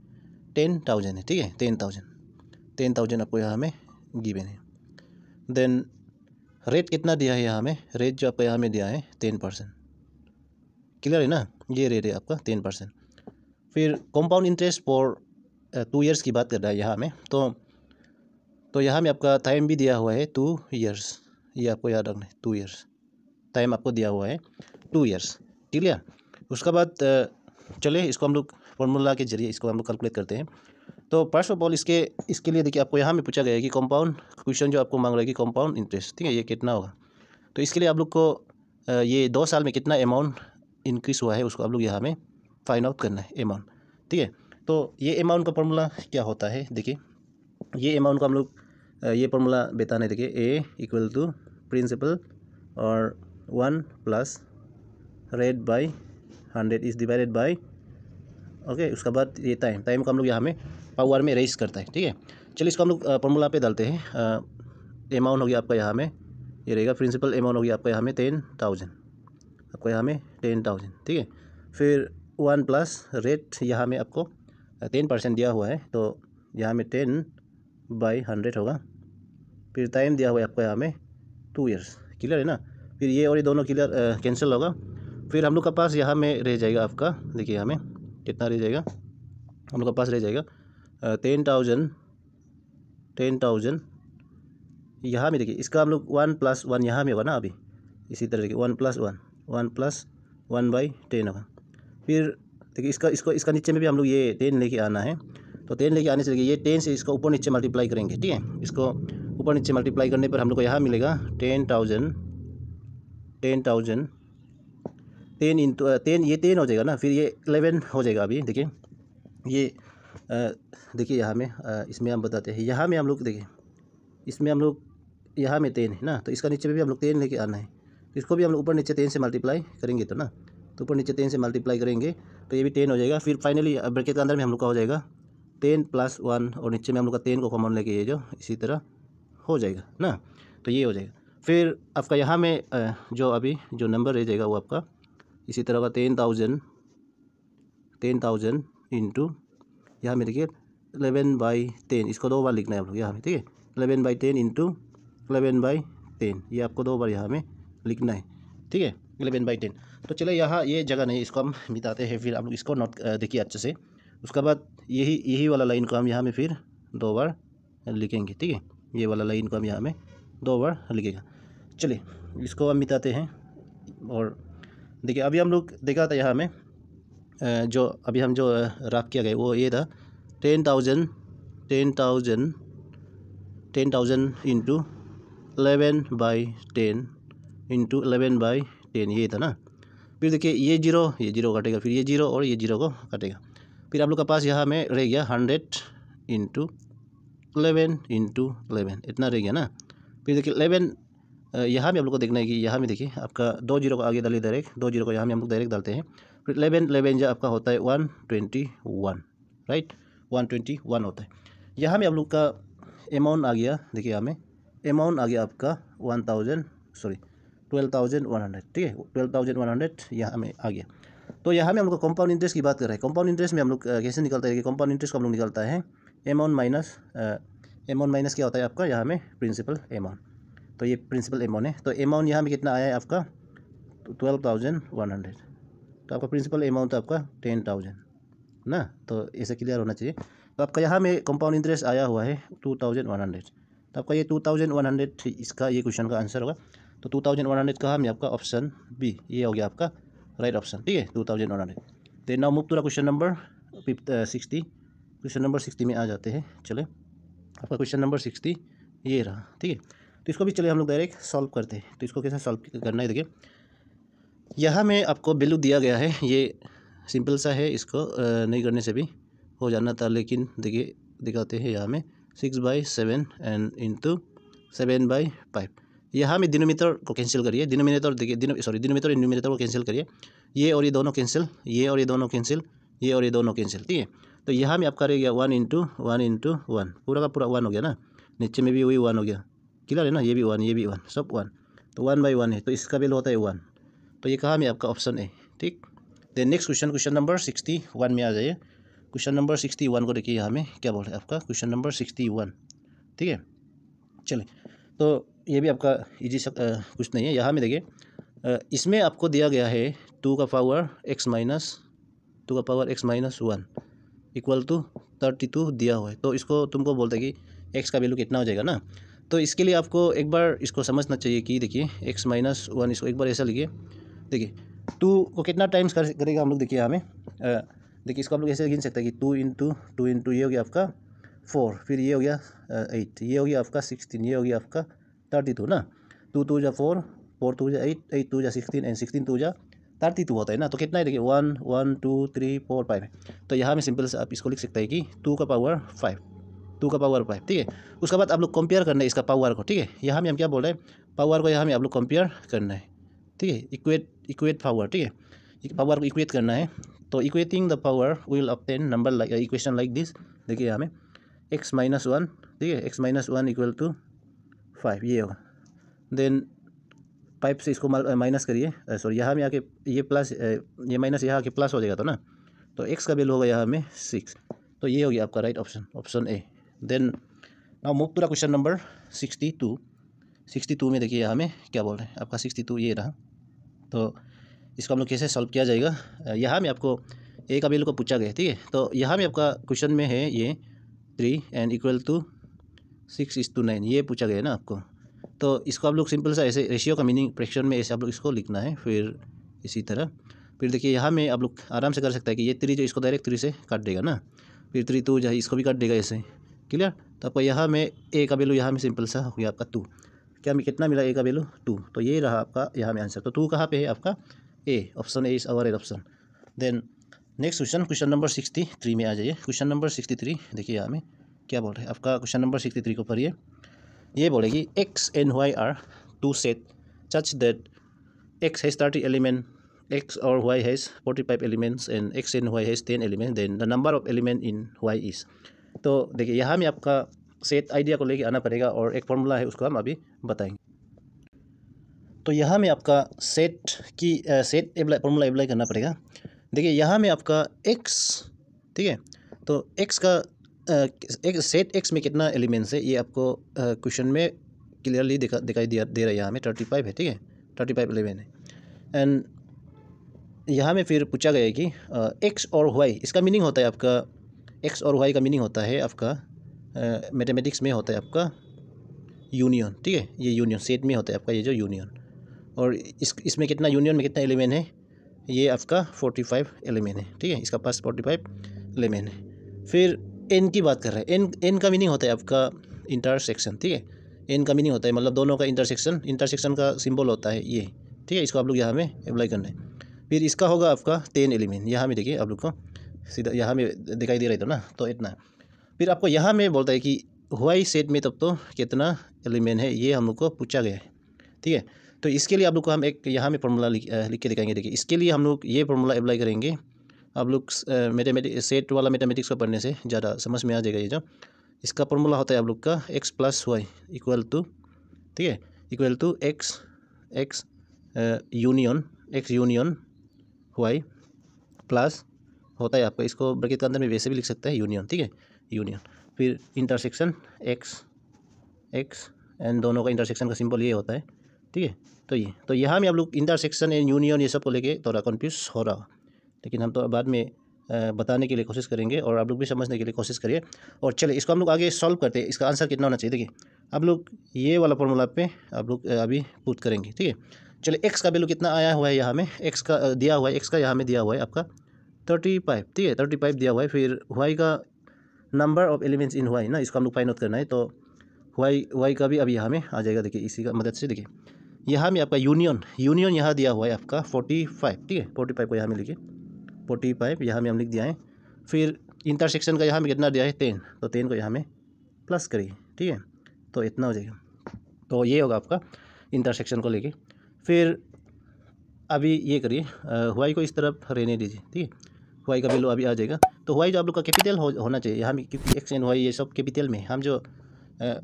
टेन थाउजेंड है ठीक है टेन थाउजेंड टेन थाउजेंड आपको यहाँ में गिवेन है देन रेट कितना दिया है यहाँ में रेट जो आपका यहाँ में दिया है टेन परसेंट क्लियर है ना ये रेट है आपका टेन परसेंट फिर compound interest for two years की बात कर रहा है यहाँ में तो तो यहाँ में आपका टाइम भी दिया हुआ है टू इयर्स ये आपको याद रखना है टू ईयर्स टाइम आपको दिया हुआ है टू ईयर्स क्लियर उसके बाद uh, चले इसको हम लोग फॉर्मूला के जरिए इसको हम लोग कैलकुलेट करते हैं तो फर्स्ट ऑफ़ ऑल इसके इसके लिए देखिए आपको यहाँ में पूछा गया है कि कॉम्पाउंड क्वेश्चन जो आपको मांग रहा है कि कंपाउंड इंटरेस्ट ठीक है ये कितना होगा तो इसके लिए आप लोग को ये दो साल में कितना अमाउंट इंक्रीज़ हुआ है उसको आप लोग यहाँ में फाइंड आउट करना है अमाउंट ठीक है तो ये अमाउंट का फॉर्मूला क्या होता है देखिए ये अमाउंट को हम लोग ये फॉर्मूला बताना है देखिए ए इक्वल टू प्रिंसिपल और one plus rate by hundred is divided by okay उसके बाद ये टाइम टाइम को हम लोग यहाँ में पावर में रेस करता है ठीक है चलिए इसको हम लोग फॉर्मूला पे डालते हैं अमाउंट हो गया आपका यहाँ में ये रहेगा प्रिंसिपल अमाउंट हो गया आपका यहाँ में टेन थाउजेंड आपका यहाँ में टेन थाउजेंड ठीक है फिर वन प्लस रेट यहाँ में आपको टेन परसेंट दिया हुआ है तो यहाँ में टेन बाई हंड्रेड होगा फिर टाइम दिया हुआ है आपको यहाँ में टू ईयर्स क्लियर है ना फिर ये और ये दोनों क्लियर कैंसिल होगा फिर हम लोग का पास यहाँ में रह जाएगा आपका देखिए यहाँ में कितना रह जाएगा हम लोग के पास रह जाएगा टेन थाउजेंड टेन थाउजेंड यहाँ में देखिए इसका हम लोग वन प्लस वन यहाँ में होगा ना अभी इसी तरह देखिए one plus one one plus one by ten होगा फिर देखिए इसका इसको इसका नीचे में भी हम लोग ये टेन लेके आना है तो टेन लेके आने से देखिए ये टेन से इसको ऊपर नीचे मल्टीप्लाई करेंगे ठीक है इसको ऊपर नीचे मल्टीप्लाई करने पर हम लोग को यहाँ मिलेगा ten thousand ten thousand ten into ten ये टेन हो जाएगा ना फिर ये एलेवन हो जाएगा अभी देखिए ये uh, देखिए यहाँ में uh, इसमें हम बताते हैं यहाँ में हम लोग देखिए इसमें हम लोग यहाँ में टेन है ना तो इसका नीचे में भी हम लोग टेन लेके आना है तो इसको भी हम लोग ऊपर नीचे टेन से मल्टीप्लाई करेंगे तो ना तो ऊपर नीचे टेन से मल्टीप्लाई करेंगे तो ये भी टेन हो जाएगा फिर फाइनली ब्रैकेट uh, के अंदर में हम लोग का हो जाएगा टेन प्लस वन और नीचे में हम लोग का टेन को कॉमन लेके ये जो इसी तरह हो जाएगा ना तो ये हो जाएगा फिर आपका यहाँ में जो अभी जो नंबर रह जाएगा वो आपका इसी तरह का ten thousand ten thousand into यहाँ में देखिए एलेवन बाई टेन इसको दो बार लिखना है आप लोग यहाँ में ठीक है eleven by ten into eleven by ten ये आपको दो बार यहाँ में लिखना है ठीक है एलेवन बाई टेन तो चले यहाँ ये जगह नहीं इसको हम बिताते हैं फिर आप लोग इसको नोट देखिए अच्छे से उसके बाद यही यही वाला लाइन को हम यहाँ में फिर दो बार लिखेंगे ठीक है ये वाला लाइन को हम यहाँ में दो बार लिखेगा चलिए इसको हम बिताते हैं और देखिए अभी हम लोग देखा था यहाँ में जो अभी हम जो राफ किया गया वो ये था ten thousand ten thousand ten thousand into eleven by ten into eleven by ten ये था ना फिर देखिए ये जीरो ये जीरो काटेगा फिर ये जीरो और ये जीरो को काटेगा फिर आप लोग का पास यहाँ में रह गया hundred into eleven into eleven इतना रह गया ना फिर देखिए एलेवन यहाँ भी हम लोग को देखना है कि यहाँ में देखिए आपका दो जीरो को आगे डालिए डायरेक्ट दो जीरो को यहाँ में हम लोग डायरेक्ट डालते हैं फिर इलेवन इलेवन जो आपका होता है one twenty one right one twenty one होता है यहाँ में हम लोग का अमाउंट आ गया देखिए यहाँ में अमाउंट आ गया आपका one thousand sorry twelve thousand one hundred ठीक है ट्वेल्व थाउजेंड वन हंड्रेड यहाँ में आ गया तो यहाँ में हम लोग कंपाउंड इंटरेस्ट की बात कर रहे हैं कंपाउंड इंटरेस्ट में हम लोग कैसे निकलता है कि कंपाउंड इंटरेस्ट का हम लोग निकलता है अमाउंट माइनस अमाउंट माइनस क्या होता है आपका यहाँ में प्रिंसिपल अमाउंट तो ये प्रिंसिपल अमाउंट है तो अमाउंट यहाँ में कितना आया है आपका ट्वेल्व थाउजेंड वन हंड्रेड तो आपका प्रिंसिपल अमाउंट तो आपका टेन थाउजेंड ना तो ऐसे क्लियर होना चाहिए तो आपका यहाँ में कंपाउंड इंटरेस्ट आया हुआ है टू थाउजेंड वन हंड्रेड तो आपका ये टू थाउजेंड वन हंड्रेड इसका ये क्वेश्चन का आंसर होगा तो टू थाउजेंड वन हंड्रेड का हम आपका ऑप्शन बी ये हो गया आपका राइट ऑप्शन ठीक है two thousand one hundred then now move to question number sixty question number sixty में आ जाते हैं चले आपका क्वेश्चन नंबर सिक्सटी ये रहा ठीक है तो इसको भी चलिए हम लोग डायरेक्ट सॉल्व करते हैं तो इसको कैसे सॉल्व करना है देखिए यहाँ में आपको वैल्यू दिया गया है ये सिंपल सा है इसको नहीं करने से भी हो जाना था लेकिन देखिए दिखाते हैं यहाँ में six by seven and into seven by five यहाँ में दिनोमीटर को कैंसिल करिए दिनोमीटर देखिए सॉरी दिनोमीटर एंड मीटर को कैंसिल करिए ये और ये दोनों कैंसिल ये और ये दोनों कैंसिल ये और ये दोनों कैंसिल ठीक है तो यहाँ में आपका रह गया one into one into one पूरा का पूरा वन हो गया ना नीचे में भी वही वन हो गया क्लियर है ना ये भी वन ये भी वन सब वन तो वन बाई वन है तो इसका बिल होता है वन तो ये कहा में आपका ऑप्शन है ठीक then next question question number sixty one में आ जाइए क्वेश्चन नंबर सिक्सटी वन को देखिए यहाँ में क्या बोल रहे हैं आपका क्वेश्चन नंबर सिक्सटी वन ठीक है चलिए तो ये भी आपका इजी कुछ नहीं है यहाँ में देखिए इसमें आपको दिया गया है टू का पावर एक्स माइनस टू का power X minus one equal to thirty two दिया हुआ है तो इसको तुमको बोलते कि एक्स का वैल्यू कितना हो जाएगा ना तो इसके लिए आपको एक बार इसको समझना चाहिए कि देखिए एक्स माइनस वन इसको एक बार ऐसा लिखिए देखिए टू को कितना टाइम्स कर, करेगा हम लोग देखिए हमें देखिए इसको आप लोग ऐसे गिन सकते हैं कि टू इंटू टू इंटू ये हो गया आपका फोर फिर ये हो गया एट ये हो गया आपका सिक्सटीन ये हो गया आपका थर्टी टू ना टू टू जा फोर फोर टू जा एट एट टू जा सिक्सटीन एंड सिक्सटीन टू जा थर्टी टू होता है ना तो कितना है देखिए one one two three four five तो यहाँ में सिंपल से आप इसको लिख सकते हैं कि टू का पावर फाइव टू का पावर फाइव ठीक है उसके बाद आप लोग कंपेयर करना है इसका पावर को ठीक है यहाँ में हम क्या बोल रहे हैं पावर को यहाँ में आप लोग कंपेयर करना है ठीक है इक्वेट इक्वेट पावर ठीक है पावर को इक्वेट करना है तो equating the power will obtain number like equation like this देखिए यहाँ में एक्स माइनस वन ठीक है X minus one equal to five ये होगा देन फाइव से इसको माइनस करिए सॉरी यहाँ में आके ये प्लस ये माइनस यहाँ आके प्लस हो जाएगा तो ना तो एक्स का वैल्यू होगा यहाँ में सिक्स तो ये होगी आपका right option option A then now move to the question number sixty two sixty two में देखिए हमें क्या बोल रहे हैं आपका सिक्सटी टू ये रहा तो इसको हम लोग कैसे सॉल्व किया जाएगा यहाँ में आपको एक अभी को पूछा गया ठीक है तो यहाँ में आपका क्वेश्चन में है ये three and equal to six is to nine ये पूछा गया ना आपको तो इसको आप लोग सिंपल सा ऐसे रेशियो का मीनिंग प्रेक्शन में ऐसे आप लोग इसको लिखना है फिर इसी तरह फिर देखिए यहाँ में आप लोग आराम से कर सकता है कि ये थ्री जो इसको डायरेक्ट थ्री से काट देगा ना फिर थ्री टू जो इसको भी काट देगा ऐसे क्लियर तो आपका यहाँ में ए का वैल्यू यहाँ में सिंपल सा हो गया आपका टू क्या हमें कितना मिला ए का वैल्यू टू तो ये रहा आपका यहाँ में आंसर तो टू कहाँ पे है आपका A option A is our add option then next question question number sixty three में आ जाइए क्वेश्चन नंबर सिक्सटी थ्री देखिए यहाँ में क्या बोल रहे हैं आपका क्वेश्चन नंबर सिक्सटी थ्री को पढ़िए ये बोलेगी X and Y are two set that X has thirty element X और Y has forty five elements and X and Y has ten element then the number of element in Y is तो देखिए यहाँ में आपका सेट आइडिया को लेके आना पड़ेगा और एक फॉर्मूला है उसको हम अभी बताएंगे तो यहाँ में आपका सेट की सेट अप्लाई फॉर्मूला अप्लाई करना पड़ेगा देखिए यहाँ में आपका एक्स ठीक है तो एक्स का एक सेट एक्स में कितना एलिमेंट्स है ये आपको क्वेश्चन में क्लियरली दिखा दिखाई दिया दे रहा है यहाँ में थर्टी फाइव है ठीक है थर्टी फाइव एलिमेंट है एंड यहाँ में फिर पूछा गया है कि एक्स और वाई इसका मीनिंग होता है आपका एक्स और वाई का मीनिंग होता है आपका मैथमेटिक्स में होता है आपका यूनियन ठीक है ये यूनियन सेट में होता है आपका ये जो यूनियन और इस इसमें कितना यूनियन में कितना एलिमेंट है ये आपका फोर्टी फाइव एलिमेंट है ठीक है इसका पास फोर्टी फाइव एलिमेंट है फिर एन की बात कर रहे हैं एन एन का मीनिंग होता है आपका इंटरसेक्शन ठीक है एन का मीनिंग होता है मतलब दोनों का इंटरसेक्शन इंटरसेक्शन का सिंबल होता है ये ठीक है इसको आप लोग यहाँ में अप्लाई करना है फिर इसका होगा आपका टेन एलिमेंट यहाँ में देखिए आप लोग को सीधा यहाँ में दिखाई दे रही था तो ना तो इतना फिर आपको यहाँ में बोलता है कि वाई सेट में तब तो कितना एलिमेंट है ये हम लोग को पूछा गया है ठीक है तो इसके लिए आप लोग को हम एक यहाँ में फॉर्मूला लिख लिख के दिखाएंगे देखिए इसके लिए हम लोग ये फॉर्मूला अप्लाई करेंगे आप लोग मैथमेटिक सेट वाला मैथमेटिक्स को पढ़ने से ज़्यादा समझ में आ जाएगा ये जब इसका फॉर्मूला होता है आप लोग का X plus Y equal to ठीक है equal to X X union X union Y plus होता है आपका इसको ब्रैकेट के अंदर में वैसे भी लिख सकते हैं यूनियन ठीक है यूनियन फिर इंटरसेक्शन एक्स एक्स एंड दोनों का इंटरसेक्शन का सिंपल ये होता है ठीक है तो ये तो यहाँ में आप लोग इंटरसेक्शन एंड यूनियन ये सब को लेके थोड़ा कन्फ्यूज हो रहा लेकिन हम तो बाद में बताने के लिए कोशिश करेंगे और आप लोग भी समझने के लिए कोशिश करिए और चलिए इसको हम लोग आगे सॉल्व करते हैं इसका आंसर कितना होना चाहिए देखिए आप लोग ये वाला फॉर्मूला पे आप लोग अभी पूत करेंगे ठीक है चलिए एक्स का वैल्यू कितना आया हुआ है यहाँ में एक्स का दिया हुआ है एक्स का यहाँ में दिया हुआ है आपका थर्टी फाइव ठीक है थर्टी फाइव दिया हुआ है फिर वाई का number of elements in Y ना इसका हम लोग फाइंड आउट करना है तो वाई वाई का भी अभी यहाँ में आ जाएगा देखिए इसी का मदद से देखिए यहाँ में आपका यूनियन यूनियन यहाँ दिया हुआ है आपका फोर्टी फाइव ठीक है फोर्टी फाइव को यहाँ में लिखिए फोर्टी फाइव यहाँ में हम लिख दिया है फिर इंटरसेक्शन का यहाँ में कितना दिया है टेन तो टेन को यहाँ में प्लस करिए ठीक है तो इतना हो जाएगा तो ये होगा आपका इंटरसेक्शन को लेके फिर अभी ये करिए वाई को इस तरफ रहने दीजिए ठीक है वाई का वैल्यू अभी आ जाएगा तो वाई जो आप लोग का कैपिटल हो, होना चाहिए यहाँ क्योंकि एक्स एंड वाई ये सब कैपिटल में हम जो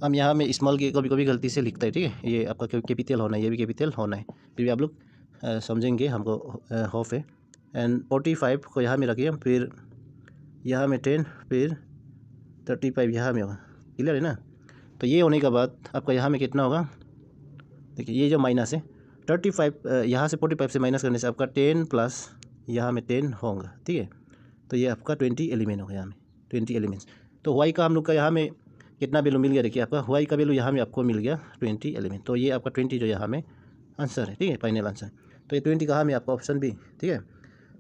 हम यहाँ में स्मॉल के कभी कभी गलती से लिखता है ठीक है ये आपका कैपिटल होना है ये भी कैपिटल होना है फिर भी आप लोग समझेंगे हमको होफ है एंड फोर्टी फाइव को यहाँ में रखिए फिर यहाँ में टेन फिर थर्टी फाइव यहाँ में होगा क्लियर है ना तो ये होने के बाद आपका यहाँ में कितना होगा देखिए ये जो माइनस है थर्टी फाइव यहाँ से फोर्टी फाइव से माइनस करने से आपका टेन प्लस यहाँ में टेन होगा ठीक है तो ये आपका ट्वेंटी एलिमेंट हो गया हमें ट्वेंटी एलिमेंट्स तो वाई का हम लोग का यहाँ में कितना वैल्यू मिल गया देखिए आपका वाई का वैल्यू यहाँ में आपको मिल गया ट्वेंटी एलिमेंट तो ये आपका ट्वेंटी जो यहाँ में आंसर है ठीक है फाइनल आंसर तो ये ट्वेंटी कहाँ में आपका ऑप्शन भी ठीक है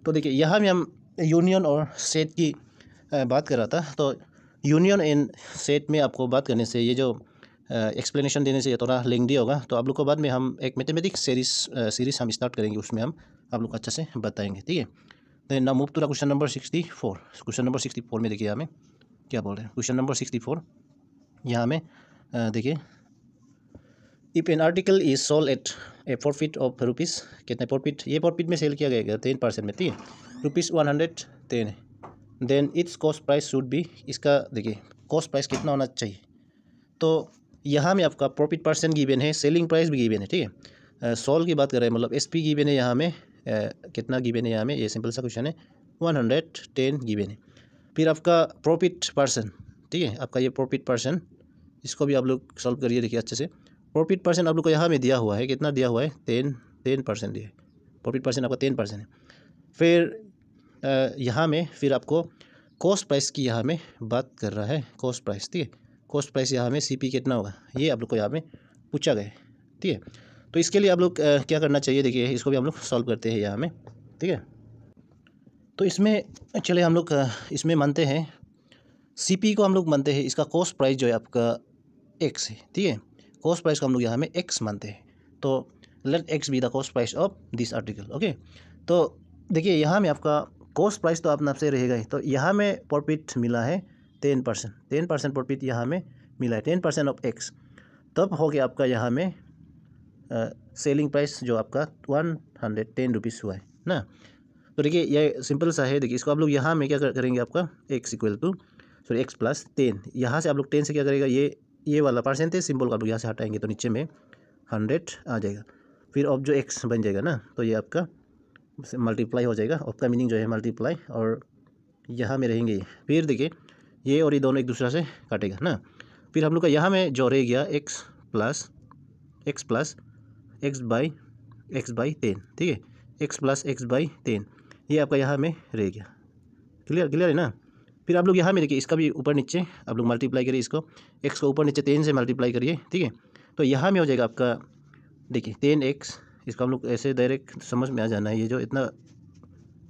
तो देखिए यहाँ में हम यूनियन और सेट की बात कर रहा था तो यूनियन एंड सेट में आपको बात करने से ये जो एक्सप्लेनेशन देने से ये थोड़ा लेंदी होगा तो आप लोग को बाद में हम एक मैथमेटिक्स सीरीज सीरीज़ हम स्टार्ट करेंगे उसमें हम आप लोग को अच्छे से बताएंगे ठीक है देन ना move to the question number sixty four question number sixty four में देखिए हमें क्या बोल रहे हैं क्वेश्चन नंबर सिक्सटी फोर यहाँ हमें देखिए if an article is sold at a profit of rupees कितने प्रॉफिट ये प्रॉफिट में सेल किया गया टेन परसेंट में ठीक है rupees one hundred ten then it's cost price should भी इसका देखिए कॉस्ट प्राइस कितना होना चाहिए तो यहाँ में आपका प्रॉफिट परसेंट गिवेन है सेलिंग प्राइस भी गिवेन है ठीक है सोल uh, की बात करें मतलब एस पी गिवेन है यहाँ में कितना गिवेन है यहाँ में ये सिंपल सा क्वेश्चन है वन हंड्रेड टेन गिवेन है फिर आपका प्रॉफिट पर्सन ठीक है आपका ये प्रॉफिट पर्सन इसको भी आप लोग सॉल्व करिए देखिए अच्छे से प्रॉफिट पर्सन आप लोग को यहाँ में दिया हुआ है कितना दिया हुआ है टेन टेन परसेंट दिया प्रॉफिट पर्सन आपका टेन परसेंट है फिर यहाँ में फिर आपको कॉस्ट प्राइस की यहाँ में बात कर रहा है कॉस्ट प्राइस ठीक है कॉस्ट प्राइस यहाँ में सी पी कितना होगा ये आप लोग को यहाँ में पूछा गया है ठीक है तो इसके लिए आप लोग क्या करना चाहिए देखिए इसको भी हम लोग सॉल्व करते हैं यहाँ में ठीक है तो इसमें चले हम लोग इसमें मानते हैं सी e को हम लोग मानते हैं इसका कॉस्ट प्राइस जो है आपका एक्स है ठीक है कॉस्ट प्राइस को हम लोग यहाँ में एक्स मानते हैं तो let X be the cost price of this article okay तो देखिए यहाँ में आपका कॉस्ट प्राइस तो अपने आपसे रहेगा ही तो यहाँ में प्रॉफिट मिला है ten percent ten percent profit यहाँ में मिला है टेन परसेंट ऑफ एक्स तब हो गया आपका यहाँ में सेलिंग प्राइस जो आपका वन हंड्रेड टेन रुपीज़ हुआ है ना तो देखिए ये सिंपल सा है देखिए इसको आप लोग यहाँ में क्या करेंगे आपका X equal to sorry X plus ten यहाँ से आप लोग टेन से क्या करेगा ये ये वाला परसेंटेज सिंपल का आप लोग यहाँ से हटाएंगे तो नीचे में हंड्रेड आ जाएगा फिर अब जो एक्स बन जाएगा ना तो ये आपका मल्टीप्लाई हो जाएगा आपका मीनिंग जो है मल्टीप्लाई और यहाँ में रहेंगे फिर देखिए ये और ये दोनों एक दूसरा से काटेगा ना फिर हम लोग का यहाँ में जो रह गया X plus X plus X by X by ten ठीक है X plus X by ten ये आपका यहाँ में रह गया क्लियर क्लियर है ना फिर आप लोग यहाँ में देखिए इसका भी ऊपर नीचे आप लोग मल्टीप्लाई करिए इसको एक्स को ऊपर नीचे टेन से मल्टीप्लाई करिए ठीक है तो यहाँ में हो जाएगा आपका देखिए टेन एक्स इसका हम लोग ऐसे डायरेक्ट समझ में आ जाना है ये जो इतना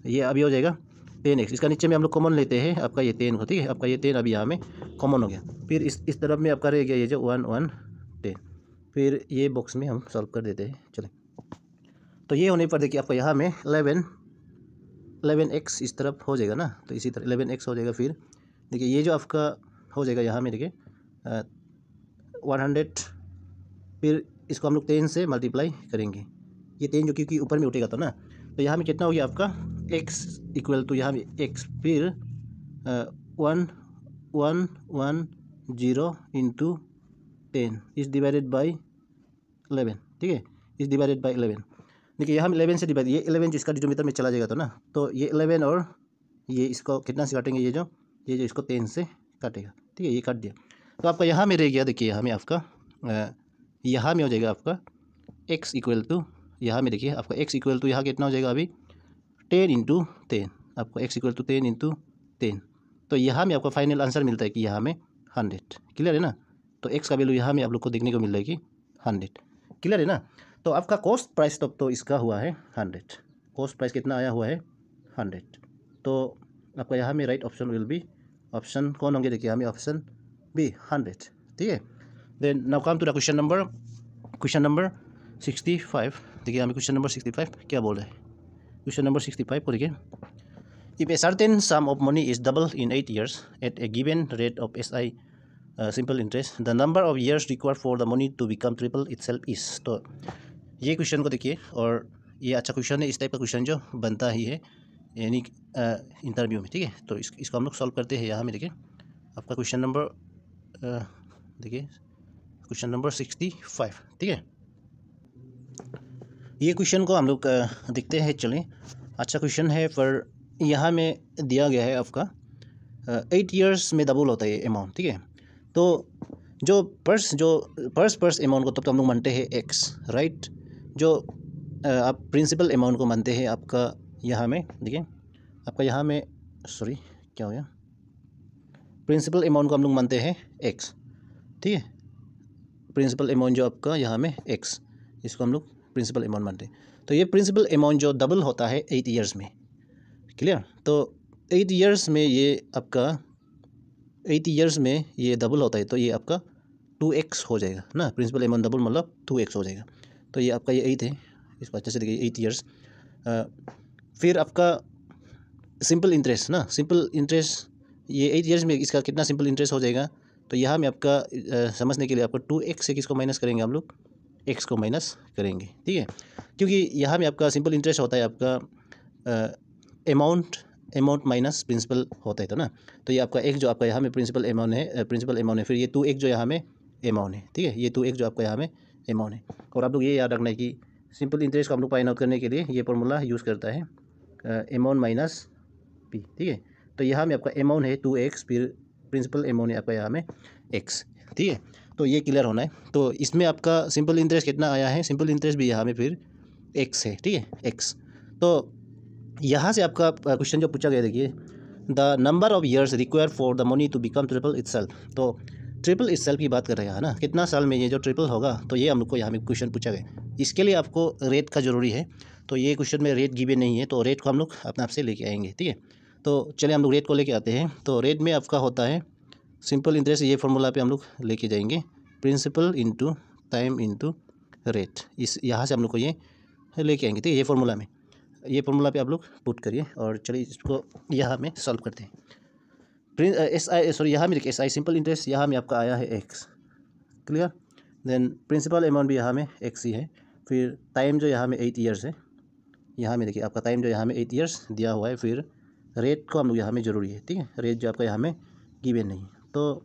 ये अभी हो जाएगा टेन एक्स इसका नीचे में हम लोग कॉमन लेते हैं आपका ये टेन को ठीक है आपका ये टेन अभी यहाँ में कॉमन हो गया फिर इस इस तरफ में आपका रह गया ये जो वन वन फिर ये बॉक्स में हम सॉल्व कर देते हैं चलें तो ये होने पर देखिए आपको यहाँ में एलेवन एलेवन एक्स इस तरफ हो जाएगा ना तो इसी तरह एलेवन एक्स हो जाएगा फिर देखिए ये जो आपका हो जाएगा यहाँ में देखिए वन हंड्रेड फिर इसको हम लोग टेन से मल्टीप्लाई करेंगे ये टेन जो क्योंकि ऊपर में उठेगा तो ना तो यहाँ में कितना हो गया आपका एक्स इक्वल टू यहाँ में एक्स फिर one one one zero into ten is divided by eleven ठीक है इस डिवाइडेड बाई इलेवन देखिए यहाँ हम इलेवन से डिवाइड ये इलेवन जो इसका डिटोमीटर में चला जाएगा तो ना तो ये इलेवन और ये इसको कितना से काटेंगे ये जो ये जो इसको टेन से काटेगा ठीक है ये काट दिया तो आपका यहाँ में रह गया देखिए यहाँ में आपका यहाँ में हो जाएगा आपका एक्स इक्वल टू यहाँ में देखिए आपका एक्स इक्वल टू यहाँ कितना हो जाएगा अभी टेन इंटू टेन आपको X equal to ten into ten तो यहाँ में आपका फाइनल आंसर मिलता है कि यहाँ में हंड्रेड क्लियर है ना तो एक्स का वैल्यू यहाँ में आप लोग को देखने को मिल रहा है कि हंड्रेड क्लियर है ना तो आपका कॉस्ट प्राइस तब तो इसका हुआ है हंड्रेड कॉस्ट प्राइस कितना आया हुआ है हंड्रेड तो आपका यहाँ में right option will be option कौन होंगे देखिए हमें ऑप्शन बी हंड्रेड ठीक है then now come to the question number question number sixty five देखिए हमें क्वेश्चन नंबर सिक्सटी फाइव क्या बोल रहे हैं क्वेश्चन नंबर सिक्सटी फाइव को देखिए if a certain sum of money is double in eight years at a given rate of S I simple interest the number of years require for the money to become triple it is तो ये क्वेश्चन को देखिए और ये अच्छा क्वेश्चन है इस टाइप का क्वेश्चन जो बनता ही है यानी इंटरव्यू uh, में ठीक है तो इस, इसको हम लोग सॉल्व करते हैं यहाँ में देखिए आपका क्वेश्चन नंबर uh, देखिए क्वेश्चन नंबर सिक्सटी फाइव ठीक है ये क्वेश्चन को हम लोग uh, देखते हैं चलें अच्छा क्वेश्चन है पर यहाँ में दिया गया है आपका एट ईयर्स में डबल होता है अमाउंट ठीक है तो जो पर्स जो पर्स पर्स अमाउंट को तब तो हम लोग मानते हैं एक्स राइट जो आप प्रिंसिपल अमाउंट को मानते हैं आपका यहाँ में देखिए आपका यहाँ में सॉरी क्या हो गया प्रिंसिपल अमाउंट को हम लोग मानते हैं एक्स ठीक है प्रिंसिपल अमाउंट जो आपका यहाँ में एक्स इसको हम लोग प्रिंसिपल अमाउंट मानते हैं तो ये प्रिंसिपल अमाउंट जो डबल होता है एट ईयर्स में क्लियर तो एट ईयर्स में ये आपका एट ईयर्स में ये डबल होता है तो ये आपका टू एक्स हो जाएगा ना प्रिंसिपल एमाउंट डबल मतलब टू एक्स हो जाएगा तो ये आपका ये एट है इसको अच्छे से देखिए एट ईयर्स फिर आपका सिंपल इंटरेस्ट ना सिंपल इंटरेस्ट ये एट ईयर्स में इसका कितना सिंपल इंटरेस्ट हो जाएगा तो यहाँ में आपका आ, समझने के लिए आपका टू एक्स से किसको माइनस करेंगे हम लोग एक्स को माइनस करेंगे ठीक है क्योंकि यहाँ में आपका सिंपल इंटरेस्ट होता है आपका अमाउंट अमाउंट माइनस प्रिंसिपल होता है तो ना तो ये आपका एक जो आपका यहाँ में प्रिंसिपल अमाउंट है प्रिंसिपल अमाउंट है फिर ये टू एक जो यहाँ में अमाउंट है ठीक है ये टू एक जो आपका यहाँ में अमाउंट है और आप लोग ये याद रखना है कि सिंपल इंटरेस्ट को हम लोग फाइन आउट करने के लिए ये फॉर्मूला यूज़ करता है अमाउंट माइनस पी ठीक है तो यहाँ में आपका अमाउंट है टू एक्स फिर प्रिंसिपल अमाउंट है आपका यहाँ में एक्स ठीक है तो ये क्लियर होना है तो इसमें आपका सिंपल इंटरेस्ट कितना आया है सिंपल इंटरेस्ट भी यहाँ में फिर एक्स है ठीक है एक्स तो यहाँ से आपका क्वेश्चन जो पूछा गया देखिए the number of years require for the money to become triple it तो ट्रिपल इट की बात कर रहे हैं ना कितना साल में ये जो ट्रिपल होगा तो ये हम लोग को यहाँ में क्वेश्चन पूछा गया इसके लिए आपको रेट का ज़रूरी है तो ये क्वेश्चन में रेट गिवे नहीं है तो रेट को हम लोग अपने आप से लेके आएंगे ठीक है तो चलिए हम लोग रेट को लेके आते हैं तो रेट में आपका होता है सिंपल इंटरेस्ट ये फॉर्मूला पे हम लोग लेके जाएंगे principal into time into rate इस यहाँ से हम लोग को ये लेके आएंगे ठीक है ये फॉर्मूला में ये फॉर्मूला पे आप लोग पुट करिए और चलिए इसको यहाँ में सॉल्व करते हैं प्रिंस एस आई सॉरी यहाँ में देखिए एस आई सिंपल इंटरेस्ट यहाँ में आपका आया है X clear then principal amount भी यहाँ में एक्स ही है फिर टाइम जो यहाँ में एट ईयर्स है यहाँ में देखिए आपका टाइम जो यहाँ में एट ईयर्स दिया हुआ है फिर रेट को हम लोग यहाँ में ज़रूरी है ठीक है रेट जो आपका यहाँ में गिवेन नहीं तो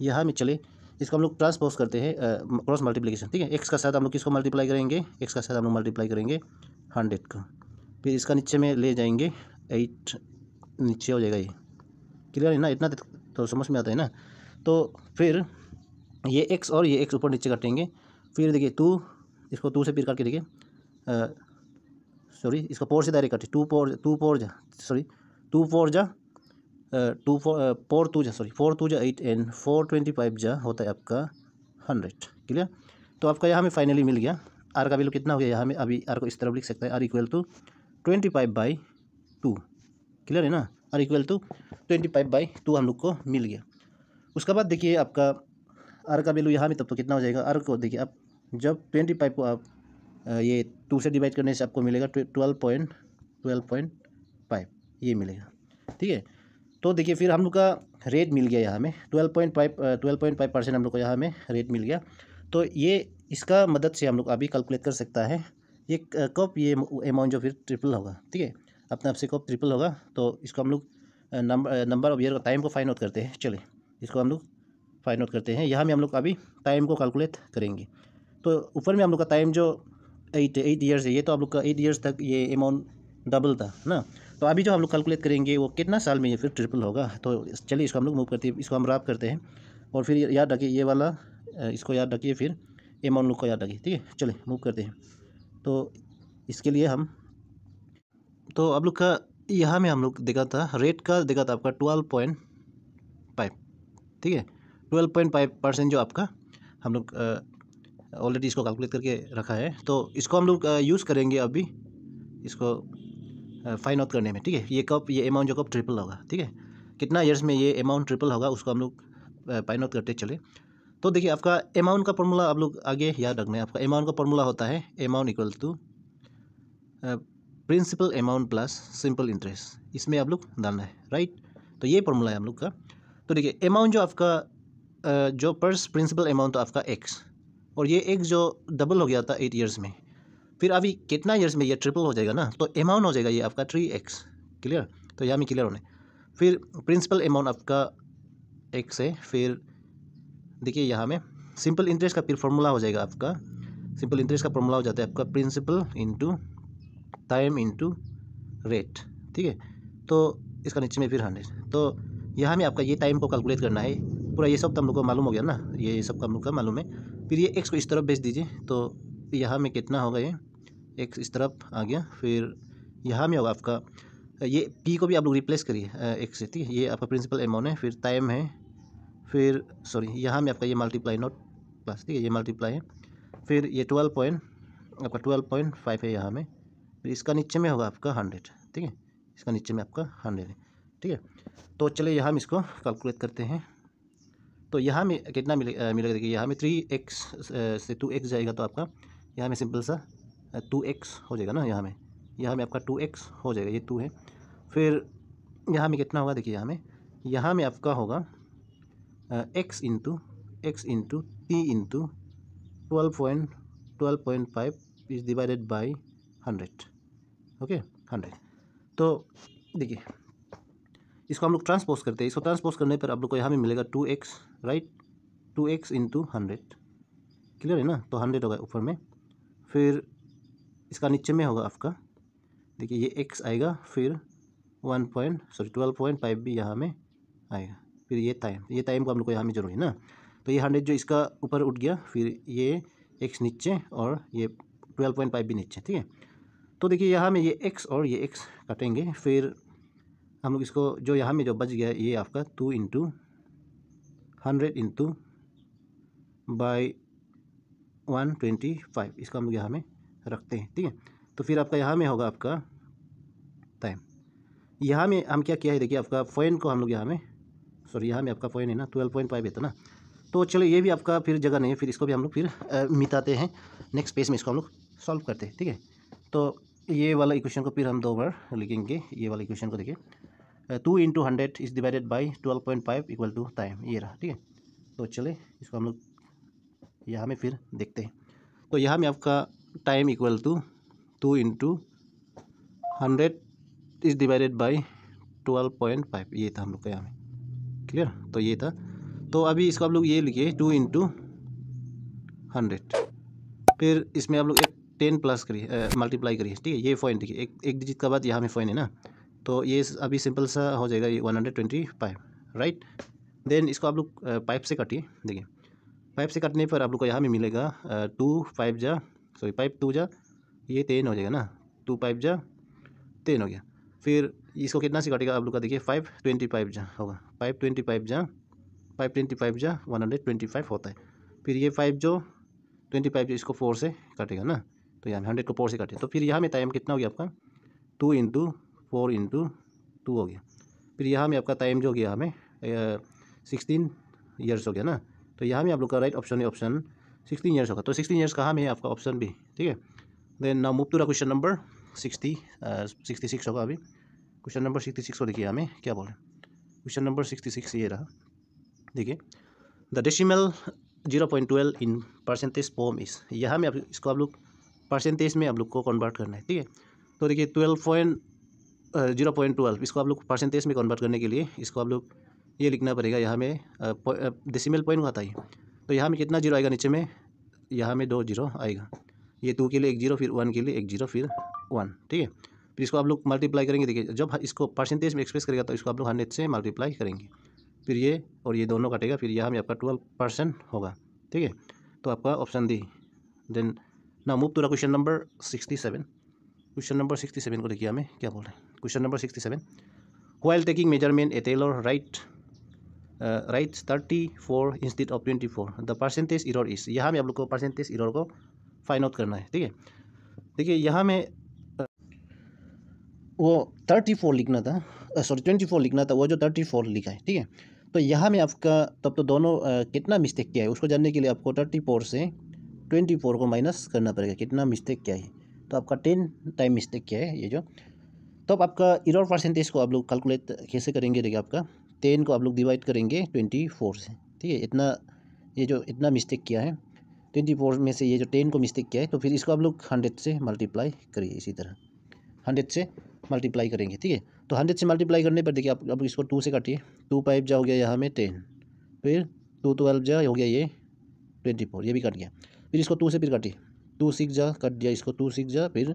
यहाँ में चले इसको हम लोग ट्रांसपोज करते हैं क्रॉस मल्टीप्लिकेशन ठीक है एक्स का साथ हम लोग किसको मल्टीप्लाई करेंगे एक्स का साथ हम लोग मल्टीप्लाई करेंगे हंड्रेड को फिर इसका नीचे में ले जाएंगे एट नीचे हो जाएगा ये क्लियर है ना इतना तो-, तो समझ में आता है ना तो फिर ये एक्स और ये एक्स ऊपर नीचे काटेंगे फिर देखिए टू इसको टू से फिर काट के देखिए सॉरी इसको पोर से डायरेक्ट काटे टू पोर टू पोर जा सॉरी टू फोर जा टू फोर फोर टू जा सॉरी फोर टू जा eight and four twenty five जा होता है आपका हंड्रेड क्लियर तो आपका यहाँ में फाइनली मिल गया आर का वैल्यू कितना हो गया यहाँ में अभी आर को इस तरफ लिख सकते हैं R equal to twenty five by two clear है ना और equal to twenty five by two हम लोग को मिल गया उसके बाद देखिए आपका आर का वैल्यू यहाँ भी तब तो कितना हो जाएगा आर को देखिए आप जब ट्वेंटी फाइव को आप ये टू से डिवाइड करने से आपको मिलेगा twelve point twelve point five ये मिलेगा ठीक है तो देखिए फिर हम लोग का रेट मिल गया यहाँ में twelve point five twelve point five percent हम लोग को यहाँ में रेट मिल गया तो ये इसका मदद से हम लोग अभी कैलकुलेट कर सकता है ये कप ये अमाउंट जो फिर ट्रिपल होगा ठीक है अपने आप से कप ट्रिपल होगा तो इसको हम लोग नंबर नंबर ऑफ ईयर का टाइम को फाइंड आउट करते हैं चलिए इसको हम लोग फाइंड आउट करते हैं यहाँ में हम लोग अभी टाइम को कैलकुलेट करेंगे तो ऊपर में हम लोग का टाइम जो एट एट ईयर्स है ये तो आप लोग का एट ईयर्स तक ये अमाउंट डबल था ना तो अभी जो हम लोग कैलकुलेट करेंगे वो कितना साल में ये फिर ट्रिपल होगा तो चलिए इसको हम लोग मूव करते हैं इसको हम राब करते हैं और फिर याद रखिए ये वाला इसको याद रखिए फिर अमाउंट लोग को याद रखिए ठीक है चलिए मूव करते हैं तो इसके लिए हम तो आप लोग का यहाँ में हम लोग देखा था रेट का देखा था आपका ट्वेल्व पॉइंट फाइव ठीक है ट्वेल्व पॉइंट फाइव परसेंट जो आपका हम लोग ऑलरेडी इसको कैलकुलेट करके रखा है तो इसको हम लोग यूज़ करेंगे अभी इसको फाइन आउट करने में ठीक है ये कब ये अमाउंट जो कब ट्रिपल होगा ठीक है कितना ईयर्स में ये अमाउंट ट्रिपल होगा उसको हम लोग फाइन आउट करते चले तो देखिए आपका अमाउंट का फॉर्मूला आप लोग आगे याद रखना है आपका अमाउंट का फॉर्मूला होता है amount equal to principal amount plus simple interest इसमें आप लोग डालना है राइट तो ये फॉर्मूला है हम लोग का तो देखिए अमाउंट जो आपका जो पर्स प्रिंसिपल अमाउंट तो आपका एक्स और ये एक्स जो डबल हो गया था एट ईयर्स में फिर अभी कितना ईयर्स में ये ट्रिपल हो जाएगा ना तो अमाउंट हो जाएगा ये आपका थ्री एक्स क्लियर तो यहाँ में क्लियर होने फिर प्रिंसिपल अमाउंट आपका एक्स है फिर देखिए यहाँ में सिंपल इंटरेस्ट का फिर फॉर्मूला हो जाएगा आपका सिंपल इंटरेस्ट का फॉर्मूला हो जाता है आपका principal into time into rate ठीक है तो इसका नीचे में फिर हंड्रेड तो यहाँ में आपका ये टाइम को कैलकुलेट करना है पूरा ये सब तो हम लोग को मालूम हो गया ना ये सब हम लोग का मालूम है फिर ये एक्स को इस तरफ भेज दीजिए तो यहाँ में कितना होगा ये एक्स इस तरफ आ गया फिर यहाँ में होगा आपका ये पी को भी आप लोग रिप्लेस करिए एक्स से ठीक है ये आपका प्रिंसिपल अमाउंट है फिर टाइम है फिर सॉरी यहाँ में आपका ये मल्टीप्लाई नोट प्लस ठीक है ये मल्टीप्लाई है फिर ये ट्वेल्व पॉइंट आपका ट्वेल्व पॉइंट फाइव है यहाँ में फिर इसका नीचे में होगा आपका हंड्रेड ठीक है इसका नीचे में आपका हंड्रेड है ठीक है तो चलिए यहाँ हम इसको कैलकुलेट करते हैं तो यहाँ में कितना मिले मिलेगा देखिए यहाँ में थ्री एक्स से टू एक्स जाएगा तो आपका यहाँ में सिंपल सा टू एक्स हो जाएगा ना यहाँ में यहाँ में आपका टू एक्स हो जाएगा ये टू है फिर यहाँ में कितना होगा देखिए यहाँ में यहाँ में आपका होगा X into X into T into twelve point twelve point five is divided by hundred okay hundred तो देखिए इसको हम लोग ट्रांसपोज करते हैं इसको ट्रांसपोज करने पर आप लोग को यहाँ में मिलेगा two X right two X into hundred clear है ना तो हंड्रेड होगा ऊपर में फिर इसका नीचे में होगा आपका देखिए ये एक्स आएगा फिर one point sorry twelve point five भी यहाँ में आएगा फिर ये टाइम ये टाइम को हम लोग को यहाँ में जरूरी है ना तो ये हंड्रेड जो इसका ऊपर उठ गया फिर ये एक्स नीचे और ये ट्वेल्व पॉइंट फाइव भी नीचे ठीक है तो देखिए यहाँ में ये एक्स और ये एक्स काटेंगे फिर हम लोग इसको जो यहाँ में जो बच गया ये आपका two into hundred into by one twenty five इसको हम लोग यहाँ में रखते हैं ठीक है तो फिर आपका यहाँ में होगा आपका टाइम यहाँ में हम क्या किया है देखिए आपका पॉइंट को हम लोग यहाँ में सॉरी यहाँ में आपका पॉइंट है ना ट्वेल्व पॉइंट फाइव है तो ना तो चलो ये भी आपका फिर जगह नहीं है फिर इसको भी हम लोग फिर मिटाते हैं नेक्स्ट पेज में इसको हम लोग सॉल्व करते हैं ठीक है तो ये वाला इक्वेशन को फिर हम दो बार लिखेंगे ये वाला इक्वेशन को देखिए two into hundred is divided by twelve point five equal to time ये रहा ठीक है तो चले इसको हम लोग यहाँ में फिर देखते हैं तो यहाँ में आपका time equal to two into hundred is divided by twelve point five ये था हम लोग का यहाँ में क्लियर तो ये था तो अभी इसको आप लोग ये लिखिए टू इंटू हंड्रेड फिर इसमें आप लोग एक टेन प्लस करिए मल्टीप्लाई करिए ठीक है ये फॉइन देखिए एक एक डिजिट का बाद यहाँ में फॉइन है ना तो ये अभी सिंपल सा हो जाएगा ये one hundred twenty five right then इसको आप लोग पाइप से काटिए देखिए पाइप से काटने पर आप लोग को यहाँ में मिलेगा टू फाइव जा सॉरी पाइप टू जा ये टेन हो जाएगा ना टू पाइप जा टेन हो गया फिर इसको कितना से कटेगा आप लोग का देखिए फाइव ट्वेंटी फाइव जहाँ होगा फाइव ट्वेंटी फाइव जहाँ फाइव ट्वेंटी फाइव जहाँ वन हंड्रेड ट्वेंटी फाइव होता है फिर ये फाइव जो ट्वेंटी फाइव जो इसको फोर से कटेगा ना तो यहाँ हंड्रेड को फोर से काटे तो फिर यहाँ में टाइम कितना हो गया आपका two into four into two हो गया फिर यहाँ में आपका टाइम जो हो गया हमें सिक्सटीन ईयर्स हो गया ना तो यहाँ में आप लोग का राइट ऑप्शन है ऑप्शन सिक्सटीन ईयर्स होगा तो सिक्सटीन ईयर्स कहाँ में है आपका ऑप्शन भी ठीक है then now move to the question number sixty sixty six होगा अभी क्वेश्चन नंबर सिक्सटी सिक्स को देखिए हमें क्या बोल रहे हैं क्वेश्चन नंबर सिक्सटी सिक्स ये रहा देखिए the decimal zero point twelve in percentage form is यहाँ में आप इसको आप लोग परसेंटेज में आप लोग को कन्वर्ट करना है ठीक है तो देखिए twelve point zero point twelve इसको आप लोग परसेंटेज में कन्वर्ट करने के लिए इसको आप लोग ये लिखना पड़ेगा यहाँ में डेसिमल पॉइंट को आता है तो यहाँ में कितना जीरो आएगा नीचे में यहाँ में दो जीरो आएगा ये टू के लिए एक जीरो फिर वन के लिए एक जीरो फिर वन ठीक है फिर इसको आप लोग मल्टीप्लाई करेंगे देखिए जब इसको परसेंटेज में एक्सप्रेस करेगा तो इसको आप लोग हंड्रेड से मल्टीप्लाई करेंगे फिर ये और ये दोनों कटेगा फिर यहाँ में आपका ट्वेल्व परसेंट होगा ठीक है तो आपका ऑप्शन दी देन ना move to question number sixty seven question number sixty seven को देखिए हमें क्या बोल रहे हैं question number sixty seven while taking measurement a tailor right right thirty four instead of twenty four the percentage error is यहाँ में आप लोग को परसेंटेज इरोर को फाइंड आउट करना है ठीक है देखिए यहाँ में वो थर्टी फोर लिखना था सॉरी ट्वेंटी फोर लिखना था वो जो थर्टी फोर लिखा है ठीक है तो यहाँ में आपका तब तो दोनों आ, कितना मिस्टेक किया है उसको जानने के लिए आपको थर्टी फोर से ट्वेंटी फोर को माइनस करना पड़ेगा कितना मिस्टेक क्या है तो आपका टेन टाइम मिस्टेक क्या है ये जो तो अब आपका इरोर परसेंटेज को आप लोग कैलकुलेट कैसे करेंगे देखिए आपका टेन को आप लोग डिवाइड करेंगे ट्वेंटी फोर से ठीक है इतना ये जो इतना मिस्टेक किया है ट्वेंटी फोर में से ये जो टेन को मिस्टेक किया है तो फिर इसको आप लोग हंड्रेड से मल्टीप्लाई करिए इसी तरह हंड्रेड से मल्टीप्लाई करेंगे ठीक है तो हंड्रेड से मल्टीप्लाई करने पर देखिए आप अब इसको टू से काटिए टू फाइव जा हो गया यहाँ में टेन फिर टू ट्वेल्व जा हो गया ये ट्वेंटी फोर ये भी कट गया फिर इसको टू से फिर काटिए टू सिक्स जा कट दिया इसको टू सिक्स जा फिर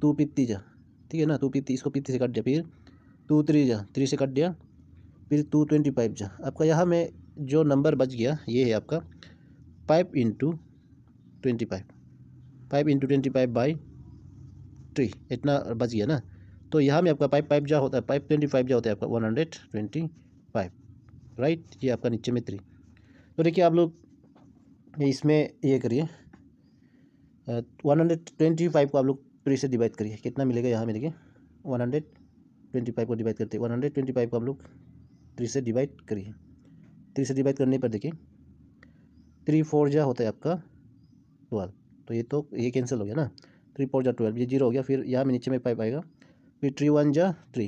टू फिफ्टी जा ठीक है ना टू फिफ्टी इसको फिफ्टी से काट दिया फिर टू थ्री जा थ्री से कट दिया फिर टू ट्वेंटी फाइव जा आपका यहाँ में जो नंबर बच गया ये है आपका five into twenty five five into twenty five by three इतना बच गया ना तो यहाँ में आपका पाइप पाइप जो होता है पाइप ट्वेंटी फाइव जो होता है आपका one hundred twenty five right ये आपका नीचे में थ्री तो देखिए आप लोग इसमें ये करिए वन हंड्रेड ट्वेंटी फाइव को आप लोग थ्री से डिवाइड करिए कितना मिलेगा यहाँ में देखिए वन हंड्रेड ट्वेंटी फाइव को डिवाइड करते हैं वन हंड्रेड ट्वेंटी फाइव को आप लोग थ्री से डिवाइड करिए थ्री से डिवाइड करने पर देखिए थ्री फोर जो होता है आपका ट्वेल्व तो ये तो ये कैंसिल हो गया ना थ्री फोर जो ट्वेल्व ये जीरो हो गया फिर यहाँ में नीचे में पाइप आएगा फिर थ्री वन जा थ्री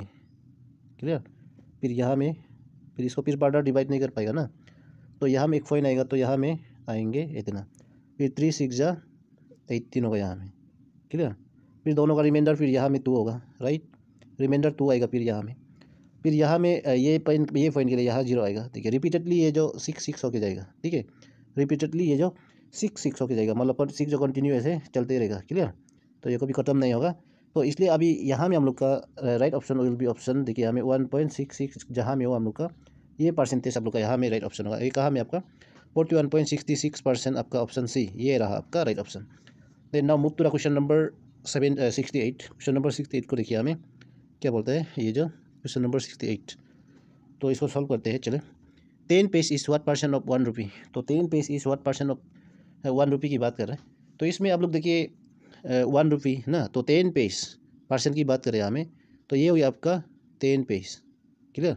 क्लियर फिर यहाँ में फिर इसको फिर बार डिवाइड नहीं कर पाएगा ना तो यहाँ में एक पॉइंट आएगा तो यहाँ में आएंगे इतना फिर थ्री सिक्स जा एट्टीन होगा यहाँ में क्लियर फिर दोनों का रिमाइंडर फिर यहाँ में टू होगा राइट रिमाइंडर टू आएगा फिर यहाँ में फिर यहाँ में ये पॉइंट ये पॉइंट के लिए यहाँ जीरो आएगा ठीक है रिपीटेडली ये जो सिक्स सिक्स होके जाएगा ठीक है रिपीटेडली ये जो सिक्स सिक्स होके जाएगा मतलब सिक्स जो कंटिन्यू ऐसे चलते रहेगा क्लियर तो ये कभी ख़त्म नहीं होगा तो इसलिए अभी यहाँ में हम लोग का right option will be option देखिए हमें वन पॉइंट सिक्स सिक्स जहाँ में हो हम लोग का ये परसेंटेज आप लोग का यहाँ में राइट ऑप्शन होगा ये कहाँ में आपका forty one point sixty six percent आपका ऑप्शन सी ये रहा आपका right option then now move to question number seven sixty eight question number sixty eight को देखिए हमें क्या बोलते हैं ये जो क्वेश्चन नंबर सिक्सटी एट तो इसको सॉल्व करते हैं चले ten paise is what percent of one rupee तो ten paise is what percent of one rupee की बात कर रहे हैं तो इसमें आप लोग देखिए वन रुपी है ना तो टेन पेस परसेंट की बात करें हमें तो ये हो गया आपका टेन पेस क्लियर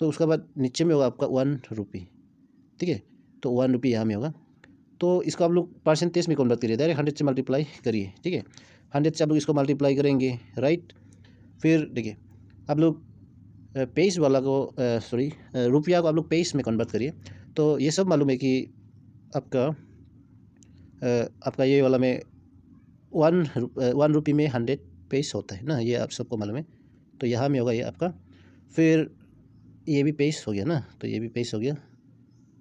तो उसके बाद नीचे में होगा आपका वन रुपी ठीक है तो वन रुपी यहाँ में होगा तो इसको आप लोग परसेंटेज में कन्वर्ट करिए डायरेक्ट हंड्रेड से मल्टीप्लाई करिए ठीक है हंड्रेड से आप लोग इसको मल्टीप्लाई करेंगे राइट फिर देखिए आप लोग पेस वाला को सॉरी रुपया को आप लोग पेस में कन्वर्ट करिए तो ये सब मालूम है कि आपका आपका ये वाला में वन वन रुपी में हंड्रेड पेस होता है ना ये आप सबको मालूम है तो यहाँ में होगा ये आपका फिर ये भी पेस हो गया ना तो ये भी पेस हो गया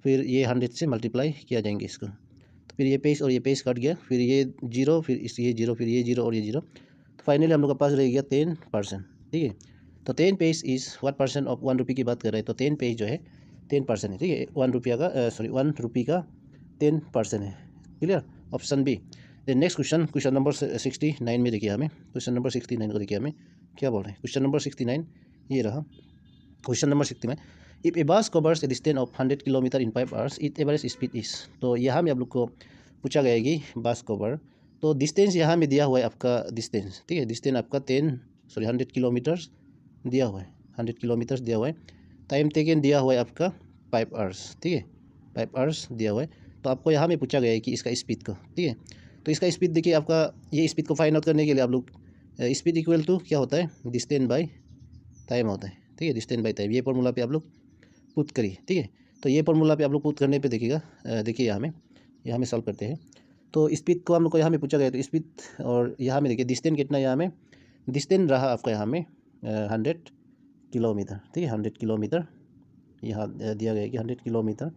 फिर ये हंड्रेड से मल्टीप्लाई किया जाएंगे इसको तो फिर ये पेस और ये पेस कट गया फिर ये जीरो फिर इस ये जीरो फिर ये जीरो और ये जीरो तो फाइनली हम लोग के पास रह गया टेन परसेंट ठीक है तो ten paise is one percent of one rupee की बात कर रहे हैं तो टेन पेस जो है टेन परसेंट है ठीक है वन रुपया का सॉरी वन रुपी का टेन परसेंट है clear option B then next question question number sixty nine में देखिए हमें क्वेश्चन नंबर सिक्सटी नाइन को देखिए हमें क्या बोल रहे हैं क्वेश्चन नंबर सिक्सटी नाइन ये रहा क्वेश्चन नंबर सिक्सटी में if a bus covers a distance of hundred kilometre in five hours it average speed is तो यहाँ में आप लोग को पूछा गया कि बस कवर तो डिस्टेंस यहाँ में दिया हुआ है आपका डिस्टेंस ठीक है डिस्टेंस आपका टेन सॉरी हंड्रेड किलोमीटर्स दिया हुआ है हंड्रेड किलोमीटर्स दिया हुआ है टाइम टेकन दिया हुआ है आपका फाइव आवर्स ठीक है फाइव आवर्स दिया हुआ है तो आपको यहाँ में पूछा गया है कि इसका स्पीड का ठीक है तो इसका स्पीड देखिए आपका ये स्पीड को फाइंड आउट करने के लिए आप लोग स्पीड इक्वल टू क्या होता है डिस्टेंस बाई टाइम होता है ठीक है डिस्टेंस बाई टाइम ये फॉर्मूला पे आप लोग पुट करिए ठीक है तो ये फॉर्मूला पे आप लोग पुट करने पे देखिएगा देखिए यहाँ में यहाँ में सॉल्व करते हैं तो स्पीड को हम लोग को यहाँ में पूछा गया तो स्पीड और यहाँ में देखिए डिस्टेंस कितना यहाँ में डिस्टेंस रहा आपका यहाँ में हंड्रेड किलोमीटर ठीक है हंड्रेड किलोमीटर यहाँ दिया गया कि हंड्रेड किलोमीटर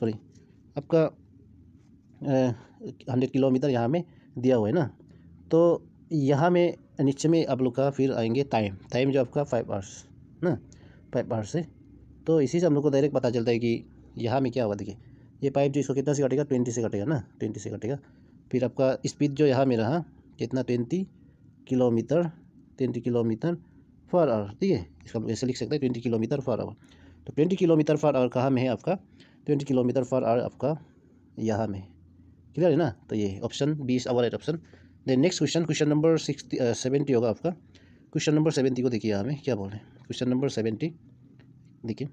सॉरी आपका हंड्रेड किलोमीटर यहाँ में दिया हुआ है ना तो यहाँ में नीचे में आप लोग का फिर आएंगे टाइम टाइम जो आपका फाइव आवर्स ना फाइव आवर्स है तो इसी से हम लोग को डायरेक्ट पता चलता है कि यहाँ में क्या हुआ देखिए ये पाइप जो इसको कितना से कटेगा ट्वेंटी से कटेगा ना ट्वेंटी से कटेगा फिर आपका स्पीड जो यहाँ में रहा कितना twenty kilometre twenty kilometre for hour ठीक है इसका हम ऐसे लिख सकते हैं ट्वेंटी किलोमीटर फॉर आवर तो ट्वेंटी किलोमीटर फॉर आवर कहाँ में है आपका ट्वेंटी किलोमीटर फॉर आवर आपका यहाँ में क्लियर है ना तो ये option B is our right option then next question question number sixty seventy होगा आपका क्वेश्चन नंबर सेवेंटी को देखिए हमें क्या बोल रहे हैं क्वेश्चन नंबर सेवेंटी देखिए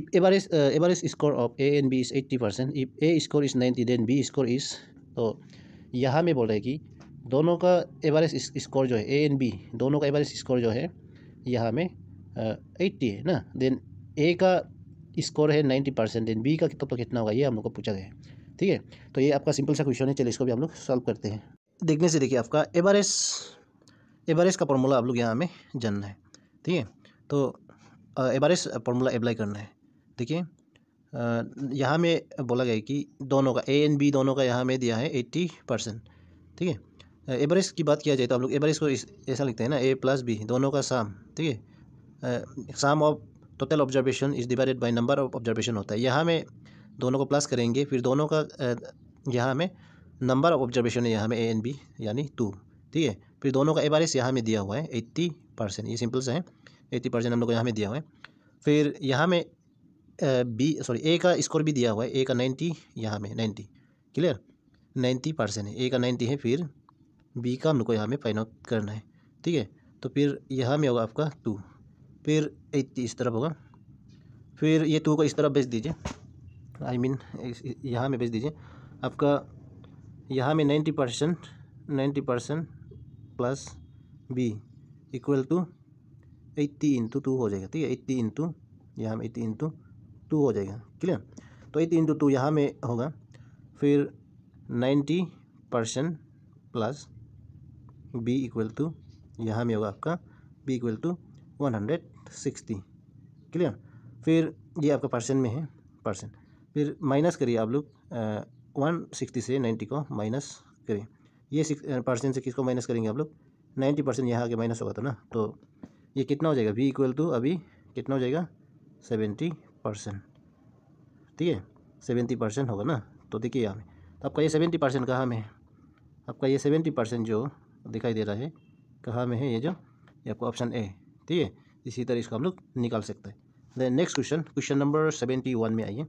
if average average score of A and B is eighty percent if A score is ninety then B score is तो यहाँ में बोल रहे कि दोनों का एवरेज स्कोर जो है ए एंड बी दोनों का एवरेज स्कोर जो है यहाँ में एट्टी uh, है ना देन ए का स्कोर है नाइन्टी परसेंट देन बी का तो, तो कितना होगा ये हम लोग को पूछा गया है ठीक है तो ये आपका सिंपल सा क्वेश्चन है चलिए इसको भी आप लोग सॉल्व करते हैं देखने से देखिए आपका एवरेस्ट एवरेस्ट का फॉर्मूला आप लोग यहाँ हमें जानना है ठीक है तो एवरेस्ट फार्मूला अप्लाई करना है देखिए यहाँ में बोला गया कि दोनों का ए एंड बी दोनों का यहाँ में दिया है एट्टी परसेंट ठीक है एवरेज की बात किया जाए तो आप लोग एवरेज को ऐसा लिखते हैं ना ए प्लस बी दोनों का साम ठीक है sum of total observation is divided by number of observation होता है यहाँ में दोनों को प्लस करेंगे फिर दोनों का यहाँ हमें नंबर ऑफ ऑब्जर्वेशन है यहाँ में ए एन बी यानी टू ठीक है फिर दोनों का ए एस यहाँ में दिया हुआ है एट्टी परसेंट ये सिंपल से है एट्टी परसेंट हम लोग को यहाँ में दिया हुआ है फिर यहाँ में बी सॉरी ए का स्कोर भी दिया हुआ है ए का नाइन्टी यहाँ में नाइन्टी क्लियर नाइन्टी परसेंट है ए का नाइन्टी है फिर बी का हम लोग को यहाँ में फाइन आउट करना है ठीक है तो फिर यहाँ में होगा आपका टू फिर एट्टी इस तरफ होगा फिर ये टू को इस तरफ भेज दीजिए आई मीन यहाँ में भेज दीजिए आपका यहाँ में ninety percent ninety percent plus B equal to eighty into two हो जाएगा ठीक है एट्टी इंटू यहाँ में एट्टी इंटू टू हो जाएगा क्लियर तो एट्टी इंटू टू यहाँ में होगा फिर ninety percent plus B equal to यहाँ में होगा आपका B equal to one hundred sixty clear फिर ये आपका परसेंट में है परसेंट फिर माइनस करिए आप लोग वन सिक्सटी से नाइन्टी को माइनस करें ये सिक्स परसेंट से किसको माइनस करेंगे आप लोग नाइन्टी परसेंट यहाँ आके माइनस होगा था तो ना तो ये कितना हो जाएगा वी इक्वल टू अभी कितना हो जाएगा सेवेंटी परसेंट ठीक है सेवेंटी परसेंट होगा ना तो देखिए यहाँ में तो आपका ये सेवेंटी परसेंट कहाँ में है आपका ये सेवेंटी परसेंट जो दिखाई दे रहा है कहाँ में है ये जो ये आपका ऑप्शन ए ठीक है इसी तरह इसको हम लोग निकाल सकते हैं then next question question number seventy one में आइए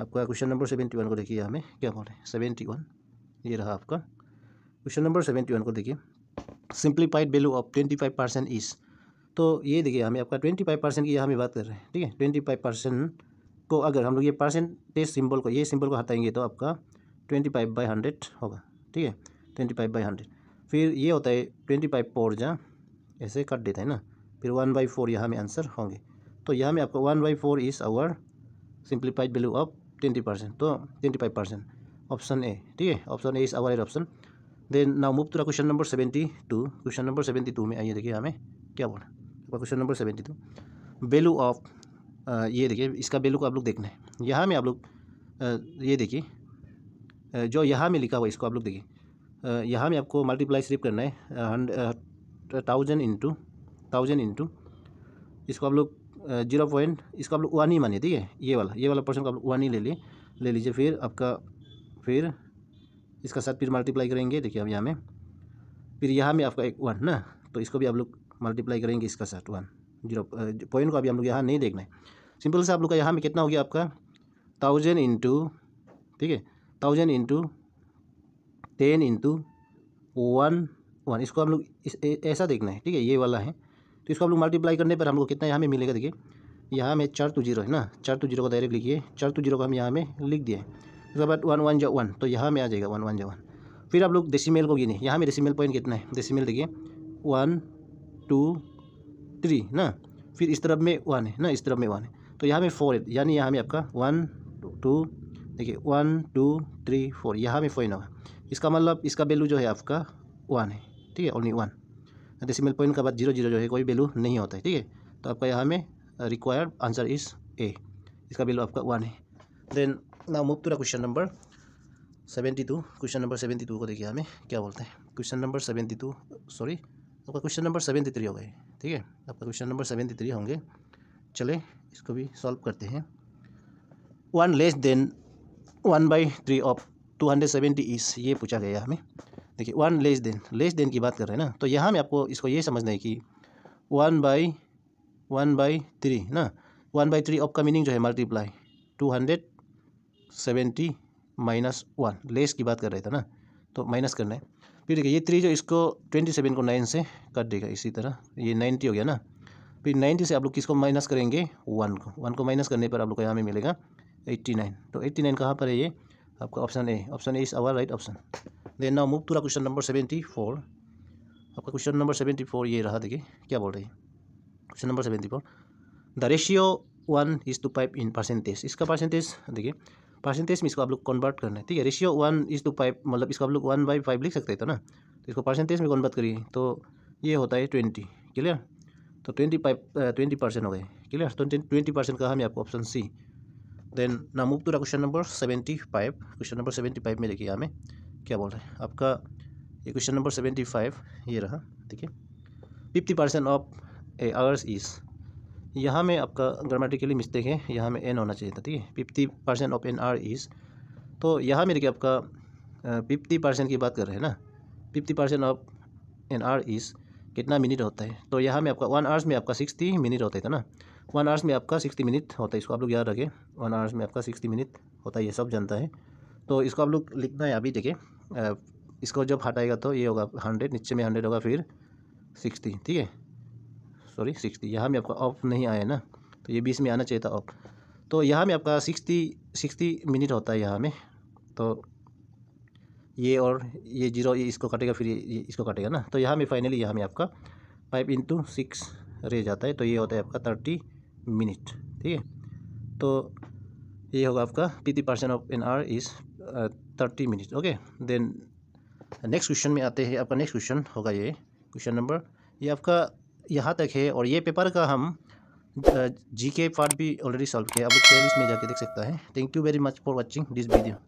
आपका क्वेश्चन नंबर सेवेंटी वन को देखिए हमें क्या बोल रहे हैं सेवेंटी वन ये रहा आपका क्वेश्चन नंबर सेवेंटी वन को देखिए simplified value of twenty five percent is तो ये देखिए हमें आपका ट्वेंटी फाइव परसेंट की हमें बात कर रहे हैं ठीक है ट्वेंटी फाइव परसेंट को अगर हम लोग ये परसेंटेज सिंबल को ये सिंबल को हटाएंगे तो आपका ट्वेंटी फाइव बाई हंड्रेड होगा ठीक है ट्वेंटी फाइव बाई हंड्रेड फिर ये होता है ट्वेंटी फाइव फोर जहाँ ऐसे कट देता है ना फिर वन बाई फोर यहाँ में आंसर होंगे तो यहाँ में आपका one by four is our simplified value of twenty percent तो twenty five percent option A ठीक है option A is our option then now move to question number seventy two question number seventy two में आइए देखिए हमें क्या बोला question number seventy two value of ये देखिए इसका वैल्यू को आप लोग देखना है यहाँ में आप लोग ये देखिए जो यहाँ में लिखा हुआ इसको आप लोग देखिए यहाँ में आपको मल्टीप्लाई सिर्फ करना है थाउजेंड इंटू थाउजेंड इंटू इसको आप लोग जीरो पॉइंट इसका आप लोग वन ही मानिए ठीक है ये वाला ये वाला पोर्शन का आप लोग वन ही ले लिए ले लीजिए फिर आपका फिर इसका साथ फिर मल्टीप्लाई करेंगे देखिए अब यहाँ में फिर यहाँ में आपका एक वन ना तो इसको भी आप लोग मल्टीप्लाई करेंगे इसका साथ वन जीरो पॉइंट को अभी हम लोग यहाँ नहीं देखना है सिंपल से आप लोग का यहाँ में कितना हो गया आपका थाउजेंड इंटू ठीक है thousand into ten into one one इसको हम लोग ऐसा देखना है ठीक है ये वाला है तो इसको आप लोग मल्टीप्लाई करने पर हम लोग कितना यहाँ में मिलेगा देखिए यहाँ में चार टू जीरो है ना चार टू जीरो का डायरेक्ट लिखिए चार टू जीरो का हम यहाँ में लिख दिए उसके बाद वन वन जो वन तो यहाँ में आ जाएगा वन वन जो वन फिर आप लोग डेसीमेल को गिने यहाँ में डेसीमेल पॉइंट कितना है डेसीमेल देखिए वन टू थ्री ना फिर इस तरफ में वन है ना इस तरफ में वन है तो यहाँ में फोर है यानी यहाँ में आपका वन टू देखिए वन टू थ्री फोर यहाँ में फोर होगा इसका मतलब इसका वैल्यू जो है आपका वन है ठीक है ओनली वन डेसिमल पॉइंट का बाद जीरो जीरो जो है कोई वैल्यू नहीं होता है ठीक है तो आपका यहाँ में रिक्वायर्ड आंसर इज ए इसका वैल्यू आपका वन है then now move to the question number seventy two question number seventy two को देखिए हमें क्या बोलते हैं question number seventy two sorry आपका क्वेश्चन नंबर सेवेंटी थ्री हो गए ठीक है आपका क्वेश्चन नंबर सेवेंटी थ्री होंगे चले इसको भी सॉल्व करते हैं one less than one by three of two hundred seventy is ये पूछा गया हमें देखिए one less than less than की बात कर रहे हैं ना तो यहाँ में आपको इसको ये समझना है कि one by one by three ना वन बाई थ्री ऑफ का मीनिंग जो है multiply two hundred seventy minus one less की बात कर रहे थे ना तो माइनस करना है फिर देखिए ये थ्री जो इसको ट्वेंटी सेवन को नाइन से कट देगा इसी तरह ये नाइन्टी हो गया ना फिर नाइन्टी से आप लोग किसको माइनस करेंगे वन को वन को माइनस करने पर आप लोग को यहाँ में मिलेगा एट्टी नाइन तो एट्टी नाइन कहाँ पर है ये आपका option A option A is our right option then now move to question number seventy four आपका क्वेश्चन नंबर सेवेंटी फोर ये रहा देखिए क्या बोल रहे हैं question number seventy four the ratio one is to five in percentage इसका परसेंटेज देखिए परसेंटेज में इसको आप लोग कन्वर्ट करना है ठीक है ratio one is to five मतलब इसको आप लोग वन बाई फाइव लिख सकते हैं तो ना तो इसको परसेंटेज में कन्वर्ट करिए तो ये होता है ट्वेंटी क्लियर तो ट्वेंटी फाइव ट्वेंटी परसेंट हो गए क्लियर तो ट्वेंटी परसेंट का हम आपको ऑप्शन सी देन ना move to question number seventy five question number seventy five में देखिए हमें क्या बोल रहे हैं आपका ये क्वेश्चन नंबर सेवेंटी फाइव ये रहा ठीक है fifty percent of a hours is यहाँ में आपका ग्रामेटिकली मिस्टेक है यहाँ में एन होना चाहिए था ठीक है fifty percent of an hour is तो यहाँ में देखिए आपका फिफ्टी परसेंट की बात कर रहे हैं ना fifty percent of an hour is कितना मिनट होता है तो यहाँ में आपका वन आवर्स में आपका सिक्सटी मिनट होता है ना वन आवर्स में आपका सिक्सटी मिनट होता है इसको आप लोग याद रखें वन आवर्स में आपका सिक्सटी मिनट होता है ये सब जानता है तो इसको आप लोग लिखना है अभी देखें इसको जब हटाएगा तो ये होगा हंड्रेड नीचे में हंड्रेड होगा फिर सिक्सटी ठीक है सॉरी सिक्सटी यहाँ में आपका ऑफ नहीं आया ना तो ये बीस में आना चाहिए था ऑफ तो यहाँ में आपका सिक्सटी सिक्सटी मिनट होता है यहाँ में तो ये और ये जीरो ये इसको कटेगा फिर ये इसको कटेगा ना तो यहाँ में फाइनली यहाँ में आपका फाइव इंटू सिक्स रह जाता है तो ये होता है आपका थर्टी मिनट ठीक है तो ये होगा आपका fifty percent of an hour is thirty minute okay then next question में आते हैं आपका नेक्स्ट क्वेश्चन होगा ये क्वेश्चन नंबर ये आपका यहाँ तक है और ये पेपर का हम जी के पार्ट भी ऑलरेडी सॉल्व किया आप लोग प्लेलिस्ट में जाके देख सकता है thank you very much for watching this video